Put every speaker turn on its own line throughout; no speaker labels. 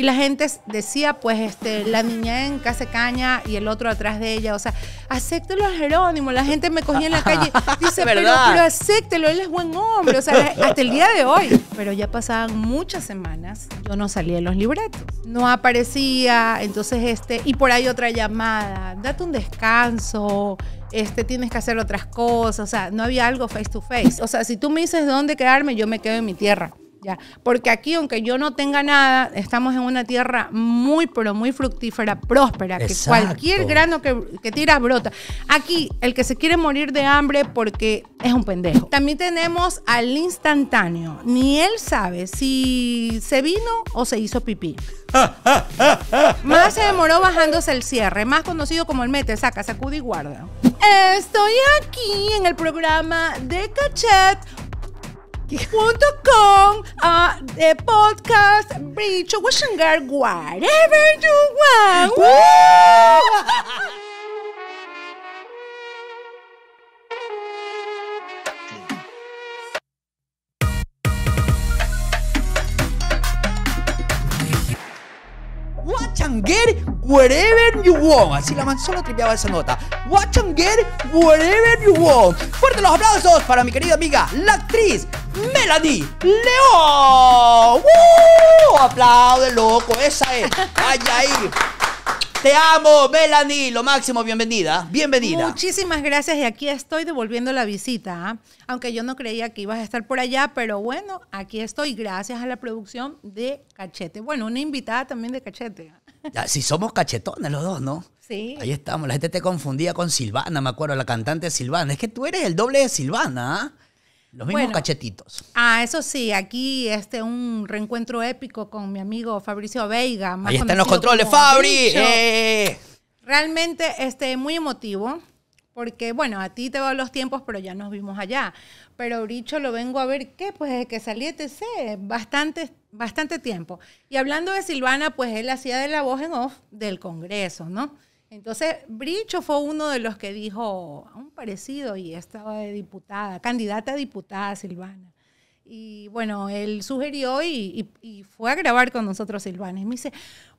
Y la gente decía, pues, este, la niña en casa caña y el otro atrás de ella. O sea, acéptelo a Jerónimo. La gente me cogía en la calle. Dice, pero, pero acéptelo, él es buen hombre. O sea, hasta el día de hoy. Pero ya pasaban muchas semanas. Yo no salía en los libretos. No aparecía. Entonces, este, y por ahí otra llamada. Date un descanso. Este, tienes que hacer otras cosas, o sea, no había algo face to face. O sea, si tú me dices dónde quedarme, yo me quedo en mi tierra porque aquí, aunque yo no tenga nada, estamos en una tierra muy, pero muy fructífera, próspera, que cualquier grano que, que, tiras brota. Aquí, el que se quiere morir de hambre porque es un pendejo. También tenemos al instantáneo. Ni él sabe si se vino o se hizo pipí. más se demoró bajándose el cierre, más conocido como el mete, saca, sacude y guarda. Estoy aquí en el programa de Cachet .com, uh, ah, the podcast, bridge, whatever you want.
get wherever you want. Así la manzana tripeaba esa nota. Watch and get wherever you want. Fuerte los aplausos para mi querida amiga, la actriz Melanie León. Aplaude, loco.
Esa es. Vaya ahí. Te amo, Melanie, lo máximo, bienvenida, bienvenida. Muchísimas gracias y aquí estoy devolviendo la visita, ¿ah? aunque yo no creía que ibas a estar por allá, pero bueno, aquí estoy gracias a la producción de Cachete. Bueno, una invitada también de Cachete. ¿ah?
si somos cachetones los dos, ¿no? Sí. Ahí estamos. La gente te confundía con Silvana, me acuerdo, la cantante Silvana. Es que tú eres el doble de Silvana, ¿ah? Los mismos cachetitos.
Ah, eso sí, aquí este un reencuentro épico con mi amigo Fabricio Veiga. Ahí están los controles, Fabri. Eh. Realmente este, muy emotivo. Porque, bueno, a ti te van los tiempos, pero ya nos vimos allá. Pero Bricho lo vengo a ver, ¿qué? Pues desde que salí de TC, bastante, bastante tiempo. Y hablando de Silvana, pues él hacía de la voz en off del Congreso, ¿no? Entonces, Bricho fue uno de los que dijo, un parecido, y estaba de diputada, candidata a diputada Silvana. Y bueno, él sugirió y, y fue a grabar con nosotros Silvana. Y me dice,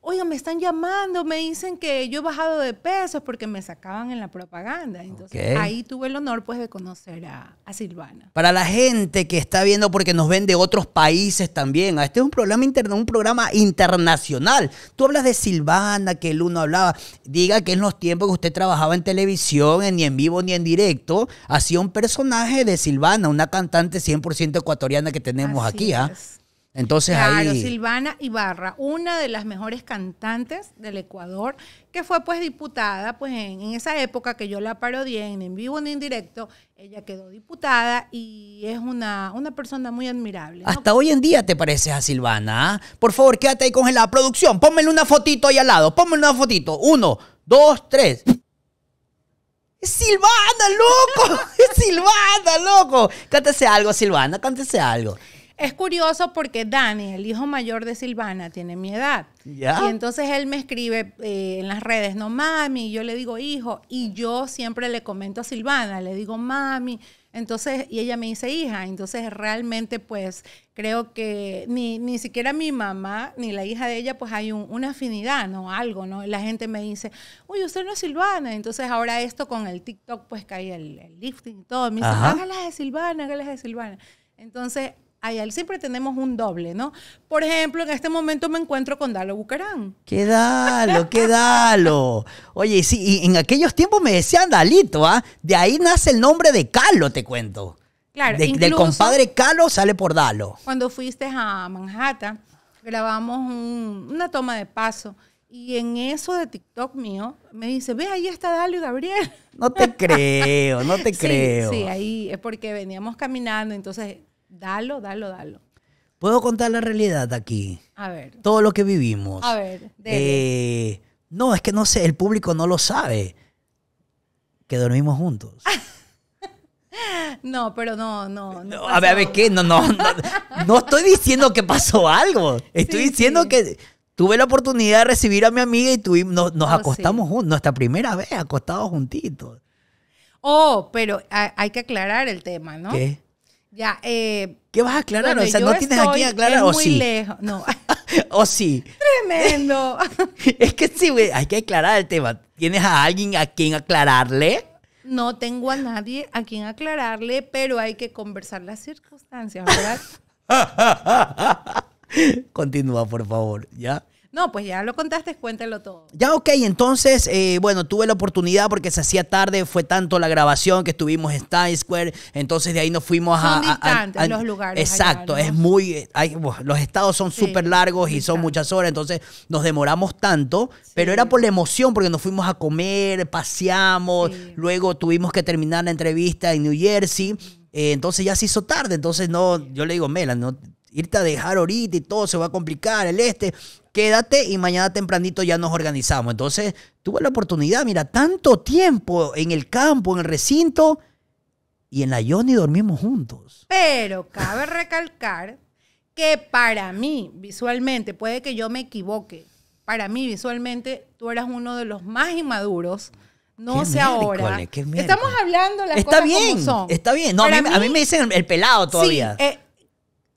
oiga, me están llamando, me dicen que yo he bajado de pesos porque me sacaban en la propaganda. Entonces ahí tuve el honor pues de conocer a, Silvana.
Para la gente que está viendo porque nos ven de otros países también, ah, este es un programa, interno, un programa internacional. Tú hablas de Silvana, que el uno hablaba, diga que en los tiempos que usted trabajaba en televisión, ni en vivo ni en directo, hacía un personaje de Silvana, una cantante 100% ecuatoriana que tenemos aquí. ¿ah? Entonces claro,
Silvana Ibarra, una de las mejores cantantes del Ecuador, que fue pues diputada, pues en, esa época que yo la parodié en, en vivo, en directo, ella quedó diputada y es una, persona muy admirable.
Hasta hoy en día te pareces a Silvana. ¿ah? Por favor, quédate ahí la Producción, pónmele una fotito ahí al lado, pónmele una fotito. Uno, dos, tres.
Silvana, loco!
¡Es Silvana, loco! Cántese algo, Silvana, cántese algo.
Es curioso porque Dani, el hijo mayor de Silvana, tiene mi edad. Y entonces él me escribe eh, en las redes, no mami, yo le digo hijo, y yo siempre le comento a Silvana, le digo mami, entonces, y ella me dice hija, entonces realmente pues creo que ni, ni siquiera mi mamá ni la hija de ella pues hay una afinidad, ¿no? Algo, ¿no? La gente me dice, uy, usted no es Silvana, entonces ahora esto con el TikTok pues cae el, el lifting y todo, me dice, hágalas de Silvana, hágalas de Silvana. Entonces, él siempre tenemos un doble, ¿no? Por ejemplo, en este momento me encuentro con Dalo Bucarán.
¡Qué Dalo, qué Dalo! Oye, sí, y en aquellos tiempos me decían Dalito, ¿ah? De ahí nace el nombre de Calo, te cuento.
Claro, de, del compadre
Calo sale por Dalo.
Cuando fuiste a Manhattan, grabamos una toma de paso. Y en eso de TikTok mío, me dice, ve, ahí está Dalio Gabriel. No te
creo, no te creo. Sí,
ahí es porque veníamos caminando, entonces Dalo, dalo, dalo.
Puedo contar la realidad aquí. A ver. Todo lo que vivimos.
A ver. Eh,
no, es que no sé, el público no lo sabe. Que dormimos juntos.
No, pero no, no. no a ver, a
ver, ¿qué? No, no, no, estoy diciendo que pasó algo. Estoy diciendo que tuve la oportunidad de recibir a mi amiga y tuvimos, nos, oh, acostamos juntos. Nuestra primera vez acostados juntitos.
Oh, pero hay que aclarar el tema, ¿no? Ya, eh, ¿Qué vas a aclarar? O sea, no tienes a quién aclarar o muy sí. lejos, no.
o sí.
Tremendo.
es que sí, güey, hay que aclarar el tema. ¿Tienes a alguien a quien aclararle?
No tengo a nadie a quien aclararle, pero hay que conversar las circunstancias, ¿verdad?
Continúa, por favor, ¿ya?
No, pues ya lo contaste, cuéntelo todo.
Ya, ok, entonces, eh, bueno, tuve la oportunidad porque se hacía tarde, fue tanto la grabación que estuvimos en Times Square, entonces de ahí nos fuimos a... distantes a, los lugares. Exacto, es muy... los estados son súper largos y son muchas horas, entonces nos demoramos tanto, pero era por la emoción, porque nos fuimos a comer, paseamos, luego tuvimos que terminar la entrevista en New Jersey. Eh, entonces ya se hizo tarde, entonces no, yo le digo, Mela, no, irte a dejar ahorita y todo se va a complicar, el este quédate y mañana tempranito ya nos organizamos. Entonces tuve la oportunidad, mira, tanto tiempo en el campo, en el recinto, y en la Yoni dormimos juntos.
Pero cabe recalcar que para mí, visualmente, puede que yo me equivoque, para mí visualmente tú eras uno de los más inmaduros. No sé ahora. Estamos hablando las está cosas como son.
Está bien. a mí, me dicen el pelado todavía.
Eh,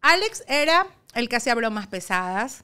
Alex era el que hacía bromas pesadas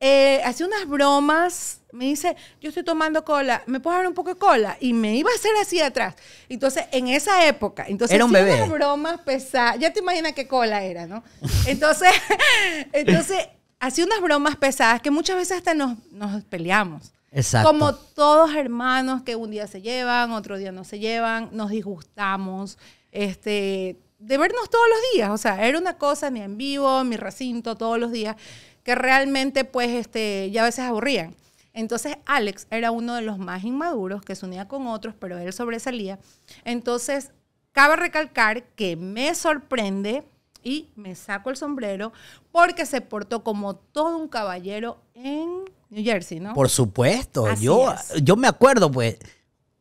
eh, hacía unas bromas, me dice, yo estoy tomando cola, ¿me puedo dar un poco de cola? Y me iba a hacer así atrás. Entonces, en esa época, entonces, era un bebé. unas bromas pesadas, ya te imaginas qué cola era, ¿no? Entonces, entonces, hacía unas bromas pesadas que muchas veces hasta nos, nos peleamos.
Exacto. Como
todos hermanos que un día se llevan, otro día no se llevan, nos disgustamos, este, de vernos todos los días, o sea, era una cosa, ni en vivo, mi recinto, todos los días que realmente pues este, ya a veces aburrían. Entonces Alex era uno de los más inmaduros que se unía con otros, pero él sobresalía. Entonces, cabe recalcar que me sorprende y me saco el sombrero porque se portó como todo un caballero en New Jersey, ¿no? Por supuesto, yo,
yo me acuerdo pues.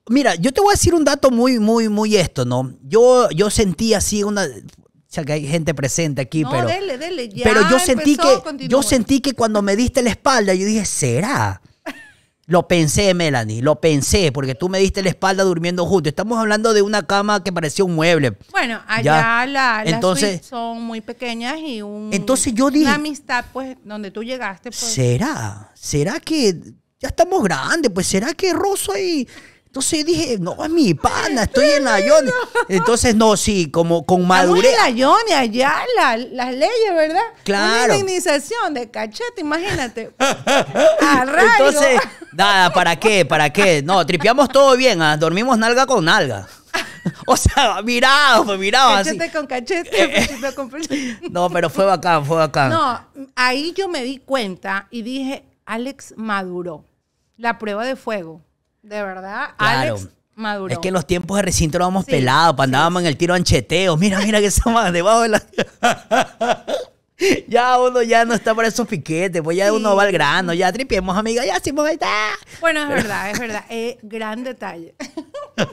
Mira, yo te voy a decir un dato muy, muy, muy esto, ¿no? Yo, yo sentí así una, que hay gente presente aquí, pero.
pero yo sentí que yo
sentí que cuando me diste la espalda, yo dije, ¿será? Lo pensé, Melanie, lo pensé, porque tú me diste la espalda durmiendo justo. Estamos hablando de una cama que parecía un mueble.
Bueno, allá las entonces, son muy pequeñas y un, entonces yo dije, una amistad, pues, donde tú llegaste. Pues. ¿Será?
¿Será que ya estamos grandes? Pues, ¿será que Rosso ahí...? Entonces dije, no, es mi pana, estoy en la Ayone. Entonces, no, sí, como con madurez. Estamos en Ayone, allá
las leyes, ¿verdad? Claro. Una indemnización de cachete, imagínate.
A Entonces, nada, ¿para qué? ¿Para qué? No, tripeamos todo bien, ah, dormimos nalga con nalga. O sea, mirado, pues, mirado cachete
con cachete, pues,
No, pero fue bacán, fue bacán.
No, ahí yo me di cuenta y dije, Alex maduró. La prueba de fuego. De verdad, Alex Maduro. Es que en los
tiempos de recinto lo vamos pelado, pelados, andábamos en el tiro ancheteo. Mira, mira que estamos debajo de la. ya uno ya no está para esos piquetes, pues ya uno va al grano, ya tripiemos, amiga, ya hacemos pues ahí
Bueno, es verdad, es verdad, es eh, gran detalle.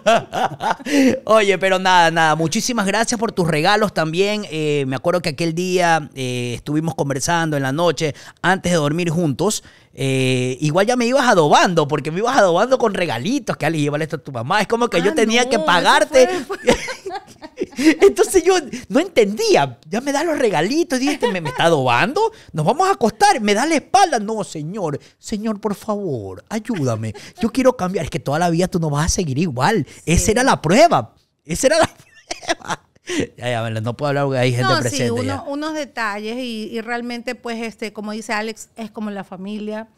Oye, pero nada, nada, muchísimas gracias por tus regalos también. Eh, me acuerdo que aquel día eh, estuvimos conversando en la noche antes de dormir juntos. Eh, igual ya me ibas adobando, porque me ibas adobando con regalitos, que alguien leer esto a tu mamá. Es como que yo ah, tenía que pagarte. Entonces yo no entendía. Ya me da los regalitos. Dije, este ¿me, ¿me, está adobando? Nos vamos a acostar. Me da la espalda. No, señor. Señor, por favor, ayúdame. Yo quiero cambiar. Es que toda la vida tú no vas a seguir igual. Esa era la prueba. Esa era la prueba. ya, ya, no puedo hablar porque hay gente no, presente. Sí,
unos detalles y, realmente, pues, este, como dice Alex, es como la familia,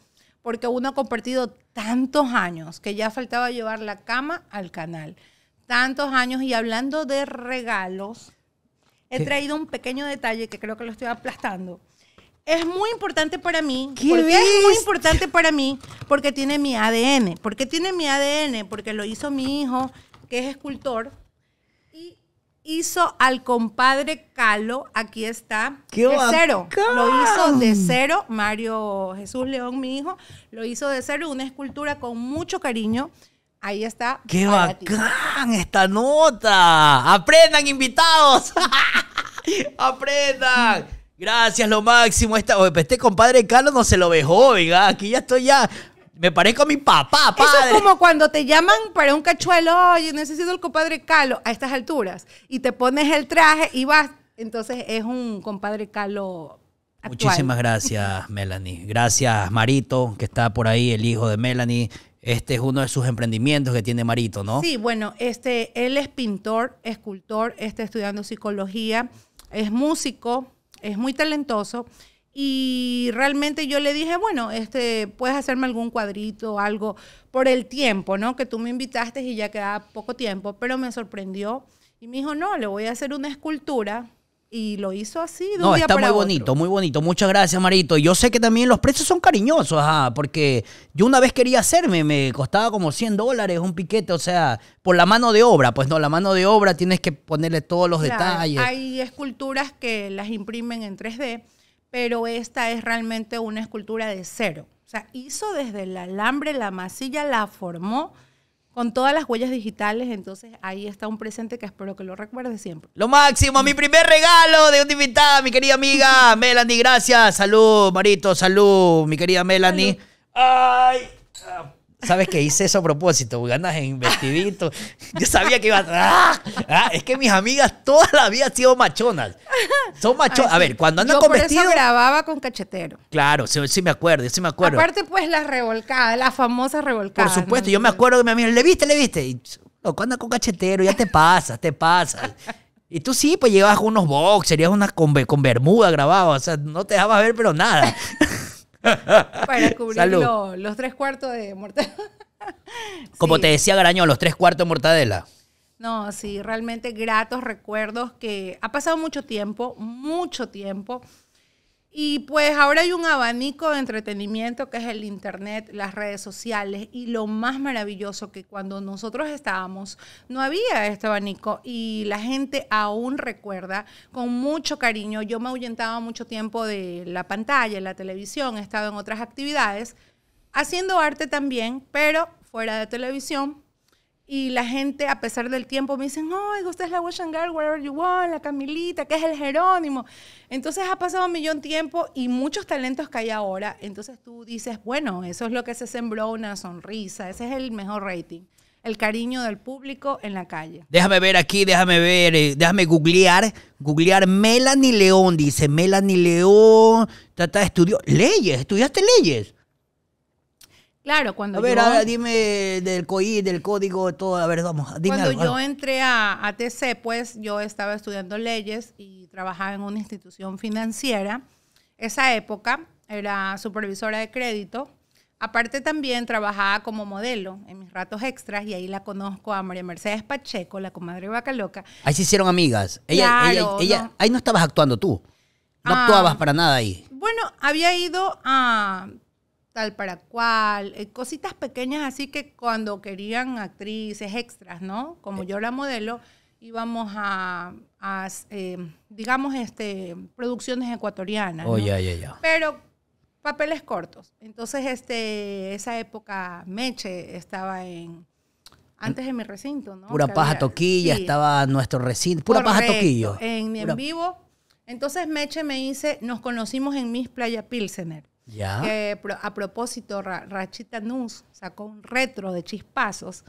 porque uno ha compartido tantos años que ya faltaba llevar la cama al canal. Tantos años y hablando de regalos, he traído un pequeño detalle que creo que lo estoy aplastando. Es muy importante para mí. porque es muy importante para mí porque tiene mi ADN. ¿Por qué tiene mi ADN? Porque lo hizo mi hijo, que es escultor hizo al compadre Calo, aquí está, de cero. Lo hizo de cero, Mario Jesús León, mi hijo, lo hizo de cero, una escultura con mucho cariño. Ahí está. ¡Qué bacán
esta nota! ¡Aprendan, invitados! ¡Aprendan! Gracias, lo máximo. Pues este compadre Calo no se lo dejó, oiga. Aquí ya estoy ya me parezco a mi papá, padre. Eso es
como cuando te llaman para un cachuelo, oye, necesito el compadre Calo a estas alturas, y te pones el traje y vas. Entonces es un compadre Calo. Muchísimas
gracias, Melanie. Gracias, Marito, que está por ahí, el hijo de Melanie. Este es uno de sus emprendimientos que tiene Marito, ¿no? Sí,
bueno, este, él es pintor, escultor, está estudiando psicología, es músico, es muy talentoso y realmente yo le dije, bueno, este, puedes hacerme algún cuadrito, algo, por el tiempo, ¿no? Que tú me invitaste y ya quedaba poco tiempo, pero me sorprendió. Y me dijo, no, le voy a hacer una escultura. Y lo hizo así. De no, día está muy bonito,
muy bonito. Muchas gracias, Marito. Yo sé que también los precios son cariñosos, porque yo una vez quería hacerme, me costaba como 100 dólares un piquete, o sea, por la mano de obra. Pues no, la mano de obra tienes que ponerle todos los detalles.
Hay esculturas que las imprimen en 3D pero esta es realmente una escultura de cero. O sea, hizo desde el alambre, la masilla, la formó con todas las huellas digitales, entonces ahí está un presente que espero que lo recuerde siempre.
Lo máximo, mi primer regalo de una invitada, mi querida amiga Melanie, gracias. Salud, Marito, salud, mi querida Melanie. Ay, ah. Sabes que hice eso a propósito, porque andas en vestidito. Yo sabía que ibas ¡Ah! ¡Ah! Es que mis amigas toda la vida han sido machonas. Son machonas. A ver, cuando andan yo con
grababa con cachetero.
Claro, sí, me acuerdo, sí me acuerdo. Aparte,
pues, la revolcada, la famosa revolcada. Por
supuesto, yo me acuerdo de mi amiga, ¿le viste, le viste? Y, loco, anda con cachetero, ya te pasa, te pasa. Y tú sí, pues llevabas unos boxers, serías una con, con bermuda grabado, o sea, no te dejabas ver, pero nada.
Para cubrir los tres cuartos de mortadela.
Como te decía Garañón, los tres cuartos de mortadela.
No, sí, realmente gratos recuerdos que ha pasado mucho tiempo, mucho tiempo. Y pues ahora hay un abanico de entretenimiento que es el Internet, las redes sociales y lo más maravilloso que cuando nosotros estábamos no había este abanico y la gente aún recuerda con mucho cariño. Yo me ahuyentaba mucho tiempo de la pantalla, la televisión, he estado en otras actividades, haciendo arte también, pero fuera de televisión, y la gente, a pesar del tiempo, me dicen, ay, usted es la and Girl, wherever you want, la Camilita, que es el Jerónimo. Entonces ha pasado un millón de tiempo y muchos talentos que hay ahora. Entonces tú dices, bueno, eso es lo que se sembró, una sonrisa, ese es el mejor rating. El cariño del público en la calle.
Déjame ver aquí, déjame ver, eh, déjame googlear. Googlear Melanie León, dice Melanie León, trata de Leyes, estudiaste leyes.
Claro, cuando a ver, a ver,
dime del COI, del código, todo, a ver, vamos, dime Cuando yo
entré a, ATC, pues yo estaba estudiando leyes y trabajaba en una institución financiera. Esa época era supervisora de crédito. Aparte también trabajaba como modelo en mis ratos extras y ahí la conozco a María Mercedes Pacheco, la comadre Bacaloca.
Ahí se hicieron amigas. Ella, claro, ella, ahí no estabas actuando tú.
No ah, actuabas para nada ahí. Bueno, había ido a tal para cual, eh, cositas pequeñas así que cuando querían actrices extras, ¿no? Como eh. yo la modelo, íbamos a, eh, digamos, este, producciones ecuatorianas. Oh, Pero papeles cortos. Entonces, este, esa época Meche estaba en antes en mi recinto, ¿no? Pura paja toquilla, estaba
nuestro recinto, pura paja toquillo.
En, en vivo. Entonces Meche me dice, nos conocimos en Miss Playa Pilsener a propósito, Rachita Nuz sacó un retro de chispazos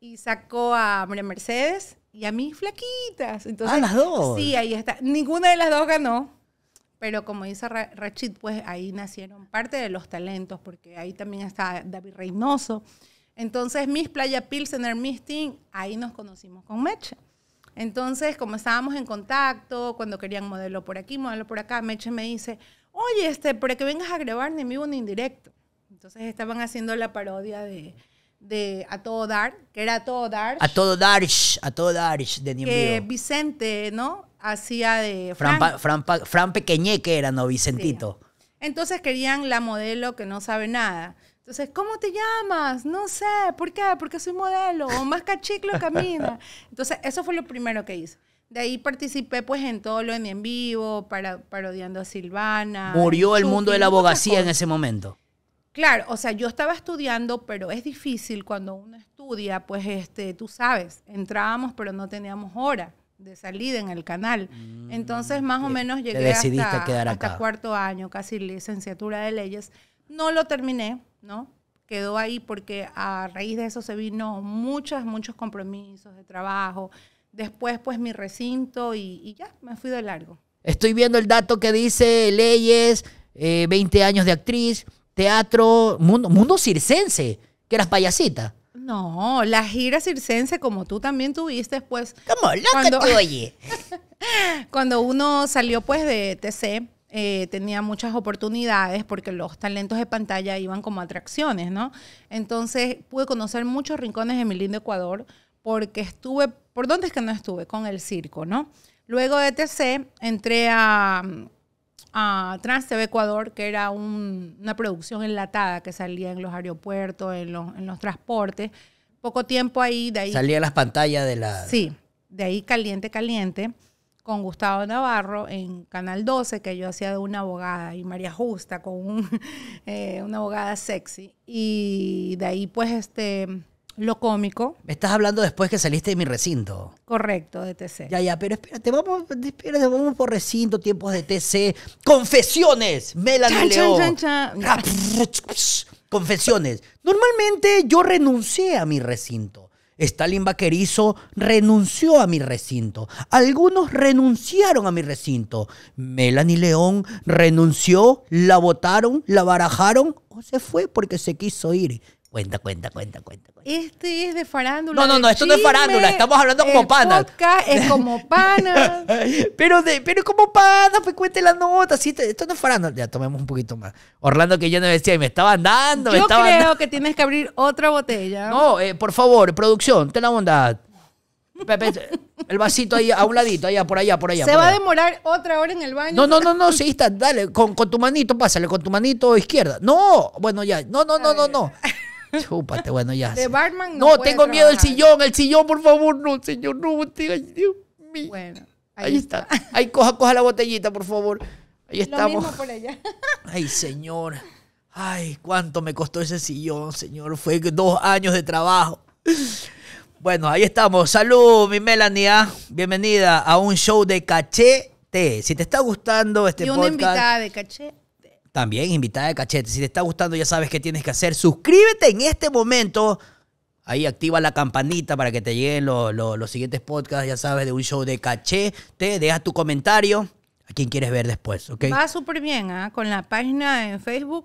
y sacó a María Mercedes y a mis flaquitas. Entonces, ah, las dos. Sí, ahí está. Ninguna de las dos ganó. Pero como dice Rachit, pues ahí nacieron parte de los talentos, porque ahí también está David Reynoso. Entonces, Miss Playa Pilsener, Miss ahí nos conocimos con Meche. Entonces, como estábamos en contacto, cuando querían modelo por aquí, modelo por acá, Meche me dice, oye, este, para que vengas a grabar ni en vivo ni en directo. Entonces estaban haciendo la parodia de, de A Todo Dar, que era A Todo Dar. A Todo Dar,
A Todo Dar de ni Que
Vicente, ¿no? Hacía de Fran.
Fran, Fran, era, ¿no? Vicentito.
Entonces querían la modelo que no sabe nada. Entonces, ¿cómo te llamas? No sé, ¿por qué? Porque soy modelo, o más cachiclo camina. Entonces, eso fue lo primero que hizo. De ahí participé pues en todo lo de en vivo, para, parodiando a Silvana. Murió el mundo de la
abogacía en ese momento.
Claro, o sea, yo estaba estudiando, pero es difícil cuando uno estudia, pues este, tú sabes, entrábamos pero no teníamos hora de salir en el canal. Mm, Entonces, más o menos llegué hasta, hasta cuarto año, casi licenciatura de leyes. No lo terminé, ¿no? Quedó ahí porque a raíz de eso se vino muchos, muchos compromisos de trabajo, Después, pues mi recinto y, ya, me fui de largo.
Estoy viendo el dato que dice leyes, 20 eh, años de actriz, teatro, mundo, mundo circense, que eras payasita.
No, la gira circense, como tú también tuviste, pues. ¿Cómo cuando, oye? cuando uno salió, pues, de TC, eh, tenía muchas oportunidades porque los talentos de pantalla iban como atracciones, ¿no? Entonces pude conocer muchos rincones de mi lindo Ecuador, porque estuve, ¿por dónde es que no estuve? Con el circo, ¿no? Luego de e TC entré a, a Trans TV Ecuador, que era una producción enlatada que salía en los aeropuertos, en los, transportes. Poco tiempo ahí, de ahí. Salía las pantallas de la. Sí, de ahí caliente, caliente, con Gustavo Navarro en Canal 12, que yo hacía de una abogada, y María Justa con eh, una abogada sexy. Y de ahí, pues, este lo cómico.
Me estás hablando después que saliste de mi recinto.
Correcto, de TC. Ya, ya, pero espérate, vamos, vamos por recinto, tiempos de
TC. Confesiones, Melanie León. Confesiones. Normalmente yo renuncié a mi recinto. Stalin Vaquerizo renunció a mi recinto. Algunos renunciaron a mi recinto. Melanie León renunció, la votaron, la barajaron o se fue porque se quiso ir. Cuenta, cuenta, cuenta, cuenta.
Este es de farándula. No, no, no, esto no es farándula, estamos
hablando como panas.
es como panas. pero, de, pero como panas, pues
cuente la nota. ¿sí? esto, no es farándula. Ya, tomemos un poquito más. Orlando que yo no decía, y me estaba dando, yo me creo que tienes que abrir otra botella. No, eh, por favor, producción, ten la bondad. Pepe, el vasito ahí a un ladito, allá, por allá, por allá. Se va a
demorar otra hora en el baño. No, no, no, no, sí,
está, dale, con, con tu manito, pásale, con tu manito izquierda. No, bueno, ya, no, no, no, no, no. Chúpate, bueno, ya.
no. tengo miedo del sillón,
el sillón, por favor, no, señor, no, Dios
mío. Bueno, ahí,
está. Ahí coja, coja la botellita, por favor. Ahí Lo estamos. por Ay, señor. Ay, cuánto me costó ese sillón, señor. Fue dos años de trabajo. Bueno, ahí estamos. Salud, mi Melania. ¿ah? Bienvenida a un show de cachete. Si te está gustando este y una Invitada
de cachete
también invitada de cachete. Si te está gustando, ya sabes qué tienes que hacer. Suscríbete en este momento. Ahí activa la campanita para que te lleguen los siguientes podcasts, ya sabes, de un show de cachete. Deja tu comentario a quien quieres ver después, ¿ok? Va
súper bien, ¿ah? Con la página en Facebook,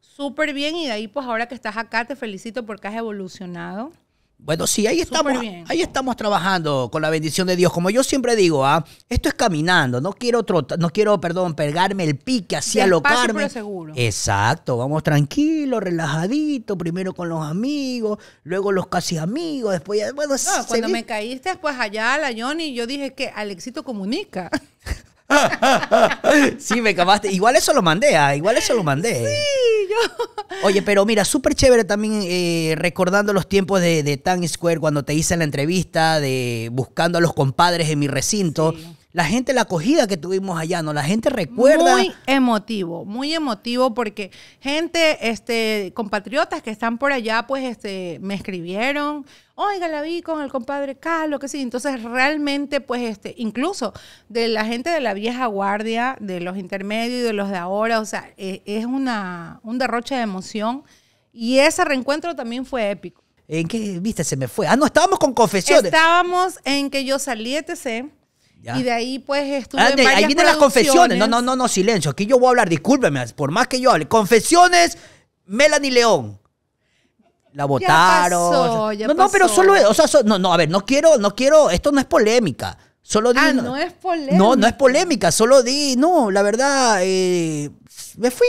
súper bien. Y de ahí, pues ahora que estás acá, te felicito porque has evolucionado.
Bueno, sí, ahí estamos, ahí estamos trabajando con la bendición de Dios. Como yo siempre digo, ¿ah? esto es caminando. No quiero trotar, no quiero, perdón, pegarme el pique así alocarme. Pero seguro. Exacto, vamos tranquilo, relajadito, primero con los amigos, luego los casi amigos, después bueno, cuando me
caíste después pues allá la Johnny, yo dije que Alexito comunica.
sí, me acabaste Igual eso lo mandé, ah, igual eso lo mandé. Sí, yo. Oye, pero mira, súper chévere también eh, recordando los tiempos de, de Square cuando te hice la entrevista de buscando a los compadres en mi recinto la gente, la acogida que tuvimos allá, ¿no? La
gente recuerda. Muy emotivo, muy emotivo porque gente, este, compatriotas que están por allá, pues, este, me escribieron, oiga, la vi con el compadre Carlos, que sí. Entonces, realmente, pues, este, incluso de la gente de la vieja guardia, de los intermedios y de los de ahora, o sea, e, es una, un derroche de emoción y ese reencuentro también fue épico.
¿En qué, viste, se me fue? Ah, no, estábamos con confesiones.
Estábamos en que yo salí de TC, y de ahí pues estuve ah, en Ahí vienen las confesiones. No, no,
no, no, silencio. Aquí yo voy a hablar, discúlpeme, por más que yo hable. Confesiones, Melanie León. La votaron. no, no, pero solo, o sea, no, no, a ver, no quiero, no quiero, esto no es polémica. Solo ah, di, ah, no, no
es polémica. No, no es
polémica, solo di, no, la verdad, eh, me fui.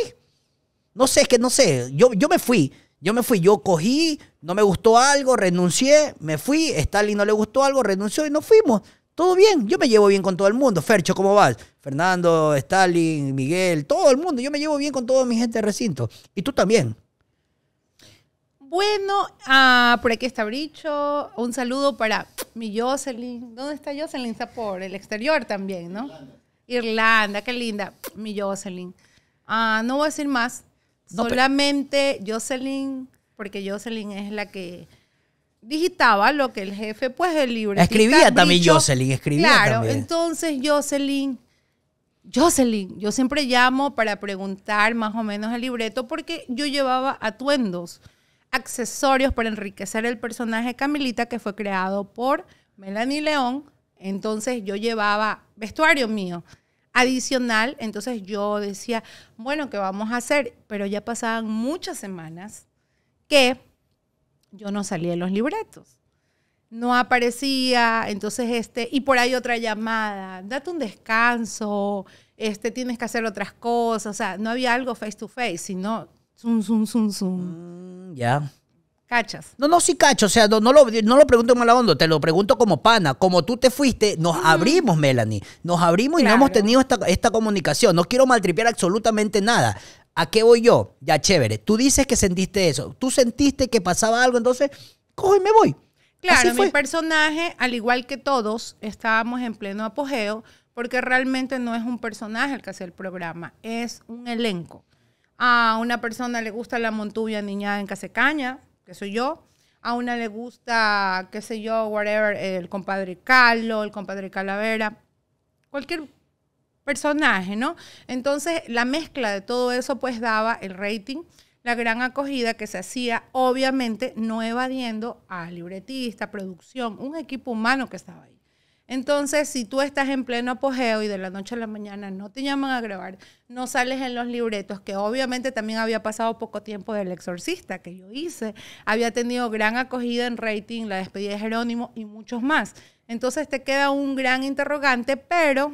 No sé, es que no sé, yo, yo me fui. Yo me fui, yo cogí, no me gustó algo, renuncié, me fui, Stalin no le gustó algo, renunció y nos fuimos. Todo bien, yo me llevo bien con todo el mundo. Fercho, ¿cómo vas? Fernando, Stalin, Miguel, todo el mundo. Yo me llevo bien con toda mi gente de recinto. Y tú también.
Bueno, ah, por aquí está Bricho. Un saludo para mi Jocelyn. ¿Dónde está Jocelyn? Está por el exterior también, ¿no? Irlanda, qué linda. Mi Jocelyn. Ah, no voy a decir más. Solamente Jocelyn, porque Jocelyn es la que digitaba lo que el jefe, pues el libro. Escribía también Jocelyn,
escribía. Claro,
entonces Jocelyn, Jocelyn, yo siempre llamo para preguntar más o menos el libreto porque yo llevaba atuendos, accesorios para enriquecer el personaje Camilita que fue creado por Melanie León. Entonces yo llevaba vestuario mío adicional, entonces yo decía, bueno, ¿qué vamos a hacer? Pero ya pasaban muchas semanas que yo no salía en los libretos. No aparecía, entonces este, y por ahí otra llamada, date un descanso, este, tienes que hacer otras cosas, o sea, no había algo face to face, sino zoom, zoom, zoom, zoom. Mm, ya. Cachas.
No, no, sí cacho, o sea, no, no, lo, no lo pregunto en mala onda, te lo pregunto como pana. Como tú te fuiste, nos mm. abrimos, Melanie, nos abrimos y no hemos tenido esta, esta comunicación. No quiero maltripear absolutamente nada, ¿A qué voy yo? Ya, chévere. Tú dices que sentiste eso. Tú sentiste que pasaba algo, entonces, cojo y me voy.
Claro, mi personaje, al igual que todos, estábamos en pleno apogeo, porque realmente no es un personaje el que hace el programa, es un elenco. A una persona le gusta la montubia niñada en casecaña, que soy yo. A una le gusta, qué sé yo, whatever, el compadre Carlos, el compadre Calavera. Cualquier personaje, ¿no? Entonces, la mezcla de todo eso pues daba el rating, la gran acogida que se hacía, obviamente no evadiendo a libretista, producción, un equipo humano que estaba ahí. Entonces, si tú estás en pleno apogeo y de la noche a la mañana no te llaman a grabar, no sales en los libretos, que obviamente también había pasado poco tiempo del exorcista que yo hice, había tenido gran acogida en rating, la despedida de Jerónimo y muchos más. Entonces te queda un gran interrogante, pero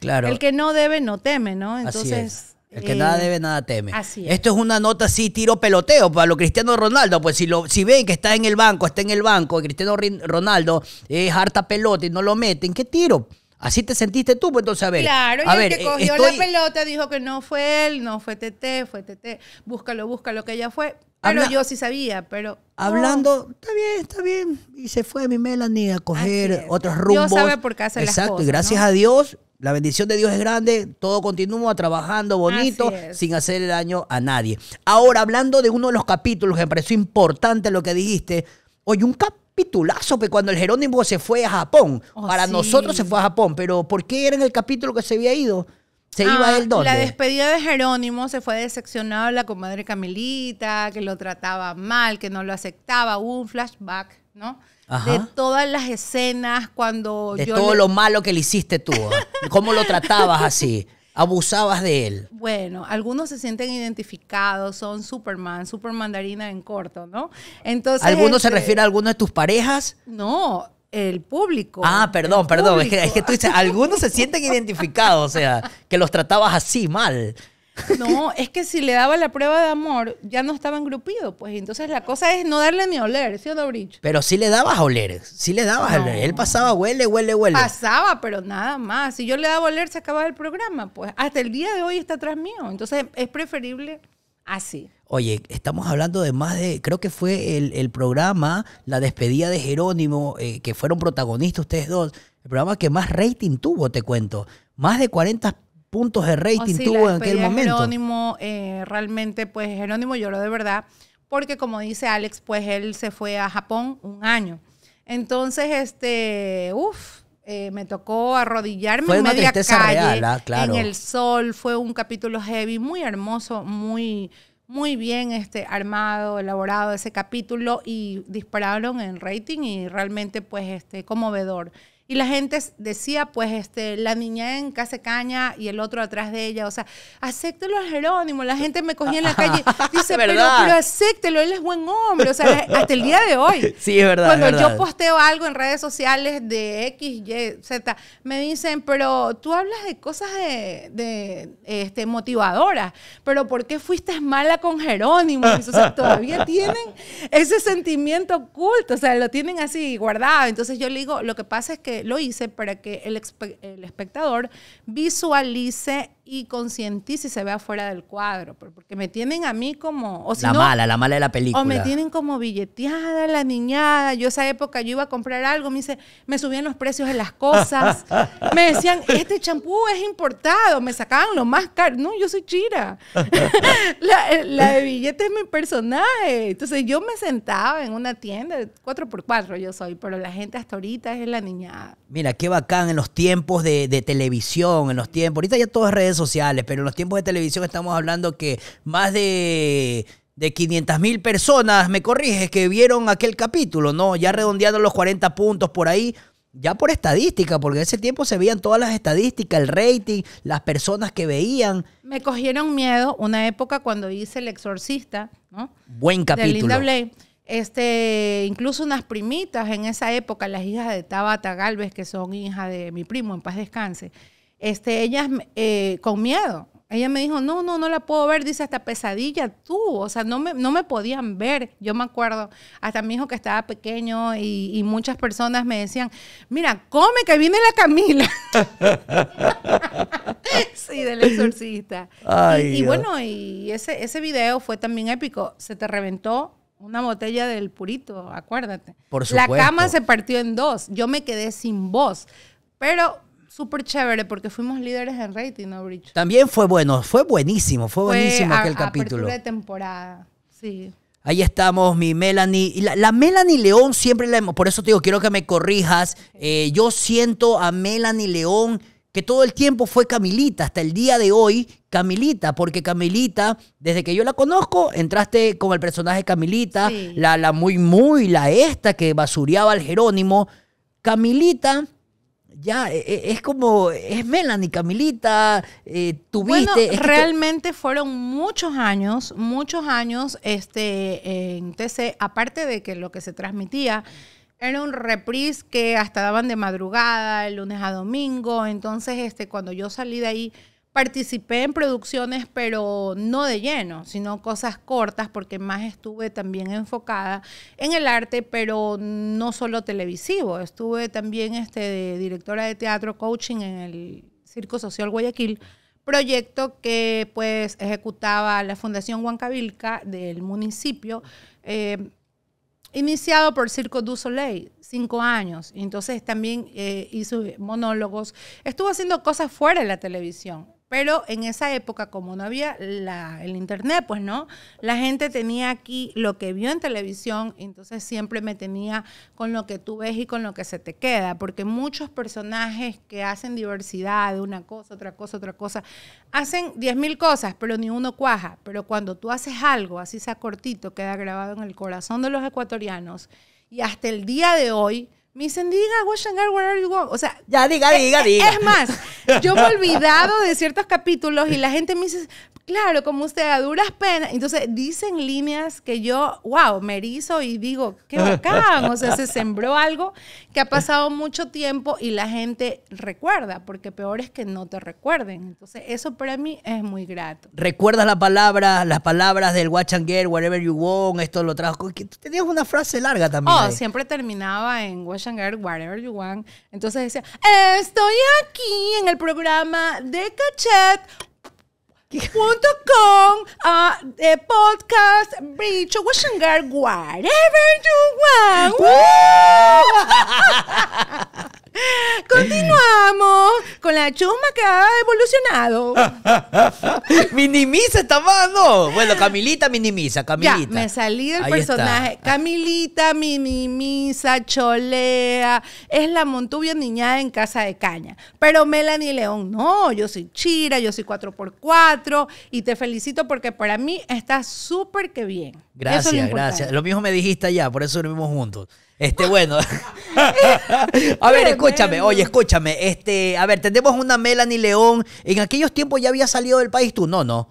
el que no debe, no teme, ¿no? Entonces. El que nada eh, debe,
nada teme. Así Esto es una nota así, tiro peloteo para lo Cristiano Ronaldo. Pues si, lo, si ven que está en el banco, está en el banco, Cristiano Ronaldo es harta pelota y no lo meten, ¿qué tiro? Así te sentiste tú, pues entonces a ver. Claro, y el que eh, cogió la
pelota dijo que no fue él, no fue Tete, fue Tete. Búscalo, búscalo, que ella fue. Pero yo sí sabía, pero. Hablando,
está bien, está bien. Y se fue mi Melanie a coger otros rumbos. Dios sabe por casa Exacto, las cosas, y gracias a Dios la bendición de Dios es grande, todo continúa trabajando bonito, sin hacer daño a nadie. Ahora, hablando de uno de los capítulos que me pareció importante lo que dijiste, oye, un capitulazo, que cuando el Jerónimo se fue a Japón, oh, para nosotros se fue a Japón, pero ¿por qué era en el capítulo que se había ido? ¿Se iba ah, él dónde? La despedida
de Jerónimo se fue decepcionada la comadre Camilita, que lo trataba mal, que no lo aceptaba, un flashback, ¿no? de todas las escenas cuando de todo lo
malo que le hiciste tú, ¿ah? cómo lo tratabas así, abusabas de él.
Bueno, algunos se sienten identificados, son Superman, mandarina en corto, ¿no? Entonces algunos se este, refiere a
alguno de tus parejas.
No, el público. Ah,
perdón, perdón. es que, tú dices, algunos se sienten identificados, o sea, que los tratabas así mal.
No, es que si le daba la prueba de amor, ya no en grupido, pues. Entonces la cosa es no darle ni oler, ¿sí o
Pero si le dabas a oler, si le dabas oler. Él pasaba, huele, huele, huele.
Pasaba, pero nada más. Si yo le daba oler, se acababa el programa, pues. Hasta el día de hoy está atrás mío. Entonces es preferible así.
Oye, estamos hablando de más de, creo que fue el, programa, la despedida de Jerónimo, eh, que fueron protagonistas ustedes dos, el programa que más rating tuvo, te cuento. Más de 40 puntos de rating tuvo en aquel momento.
Jerónimo, eh, realmente, pues Jerónimo lloró de verdad, porque como dice Alex, pues él se fue a Japón un año. Entonces, este, uff, eh, me tocó arrodillarme en media calle, ah, en el sol, fue un capítulo heavy, muy hermoso, muy muy bien este, armado, elaborado ese capítulo y dispararon en rating y realmente pues este, conmovedor. Y la gente decía, pues, este, la niña en casa caña y el otro atrás de ella. O sea, acéptelo a Jerónimo. La gente me cogía en la calle. Dice, pero, acéptelo, él es buen hombre. O sea, hasta el día de hoy.
Sí, es verdad. Cuando yo
posteo algo en redes sociales de X, Y, Z, me dicen, pero tú hablas de cosas de, este, motivadoras. Pero ¿por qué fuiste mala con Jerónimo? O sea, todavía tienen ese sentimiento oculto. O sea, lo tienen así guardado. Entonces yo le digo, lo que pasa es que lo hice para que el espectador visualice y concientice si se ve afuera del cuadro, porque me tienen a mí como... la mala, la
mala de la película. O me tienen
como billeteada, la niñada. Yo esa época yo iba a comprar algo, me dice, me subían los precios de las cosas. me decían, este champú es importado, me sacaban lo más caro. No, yo soy chira. la, de billete es mi personaje. Entonces yo me sentaba en una tienda, 4x4 yo soy, pero la gente hasta ahorita es la niñada.
Mira, qué bacán en los tiempos de, televisión, en los tiempos. Ahorita ya todo es redes sociales, pero en los tiempos de televisión estamos hablando que más de de 500 mil personas, me corriges, que vieron aquel capítulo, ¿no? Ya redondeando los 40 puntos por ahí, ya por estadística, porque en ese tiempo se veían todas las estadísticas, el rating, las personas que veían.
Me cogieron miedo una época cuando hice El Exorcista, ¿no?
Buen capítulo.
Este, incluso unas primitas en esa época, las hijas de Tabata Galvez, que son hijas de mi primo, en paz descanse este, ellas eh, con miedo. Ella me dijo, no, no, no la puedo ver, dice, hasta pesadilla tú, o sea, no me, no me podían ver. Yo me acuerdo, hasta mi hijo que estaba pequeño y, muchas personas me decían, mira, come que viene la Camila. sí, del exorcista. y, bueno, y ese, ese video fue también épico, se te reventó una botella del purito, acuérdate. Por supuesto. La cama se partió en dos, yo me quedé sin voz, pero súper chévere porque fuimos líderes en rating, ¿no, Rich?
También fue bueno, fue buenísimo, fue buenísimo aquel capítulo. de
temporada, sí.
Ahí estamos, mi Melanie. la, Melanie León siempre la hemos. Por eso te digo, quiero que me corrijas. Eh, yo siento a Melanie León que todo el tiempo fue Camilita, hasta el día de hoy, Camilita, porque Camilita, desde que yo la conozco, entraste con el personaje Camilita, la, la muy, muy, la esta que basureaba al Jerónimo. Camilita ya e, e, es como, es Melanie, Camilita, eh, tuviste... Bueno, este realmente
fueron muchos años, muchos años este, en TC, aparte de que lo que se transmitía era un reprise que hasta daban de madrugada, el lunes a domingo, entonces este, cuando yo salí de ahí participé en producciones, pero no de lleno, sino cosas cortas, porque más estuve también enfocada en el arte, pero no solo televisivo. Estuve también este, de directora de teatro, coaching en el Circo Social Guayaquil, proyecto que pues ejecutaba la Fundación Huancavilca del municipio. Eh, iniciado por Circo du Soleil, cinco años. Entonces también eh, hice hizo monólogos. Estuvo haciendo cosas fuera de la televisión. Pero en esa época, como no había el internet, pues no, la gente tenía aquí lo que vio en televisión, entonces siempre me tenía con lo que tú ves y con lo que se te queda, porque muchos personajes que hacen diversidad, una cosa, otra cosa, otra cosa, hacen mil cosas, pero ni uno cuaja. Pero cuando tú haces algo, así sea cortito, queda grabado en el corazón de los ecuatorianos. Y hasta el día de hoy, me dicen, diga, Washangar, where are you going? O sea. Ya, diga, eh, diga, eh, diga. Es más,
yo me he olvidado
de ciertos capítulos y la gente me dice, Claro, como usted, a duras penas. Entonces, dicen líneas que yo, wow, me erizo y digo, qué bacán. O sea, se sembró algo que ha pasado mucho tiempo y la gente recuerda, porque peor es que no te recuerden. Entonces, eso para mí es muy grato.
¿Recuerdas las palabras, las palabras del watch and get, wherever you want, esto lo trajo? Tenías una frase larga también. Oh, siempre
terminaba en watch and get, wherever you want. Entonces decía, estoy aquí en el programa de Cachet Punto com, uh, ah, eh, podcast, bridge, washangar, whatever you want. ¡Woo! Continuamos con la chuma que ha evolucionado.
minimiza esta mano. Bueno, Camilita minimiza, Camilita. Ya, me
salí del personaje. Camilita minimiza, cholea. Es la montubia niñada en casa de caña. Pero Melanie León, no, yo soy chira, yo soy 4x4 y te felicito porque para mí está súper que bien. Gracias, gracias.
Lo mismo me dijiste allá, por eso vivimos juntos. Este, bueno. a ver, escúchame, oye, escúchame. Este, a ver, tenemos una Melanie León. En aquellos tiempos ya había salido del país tú. No, no.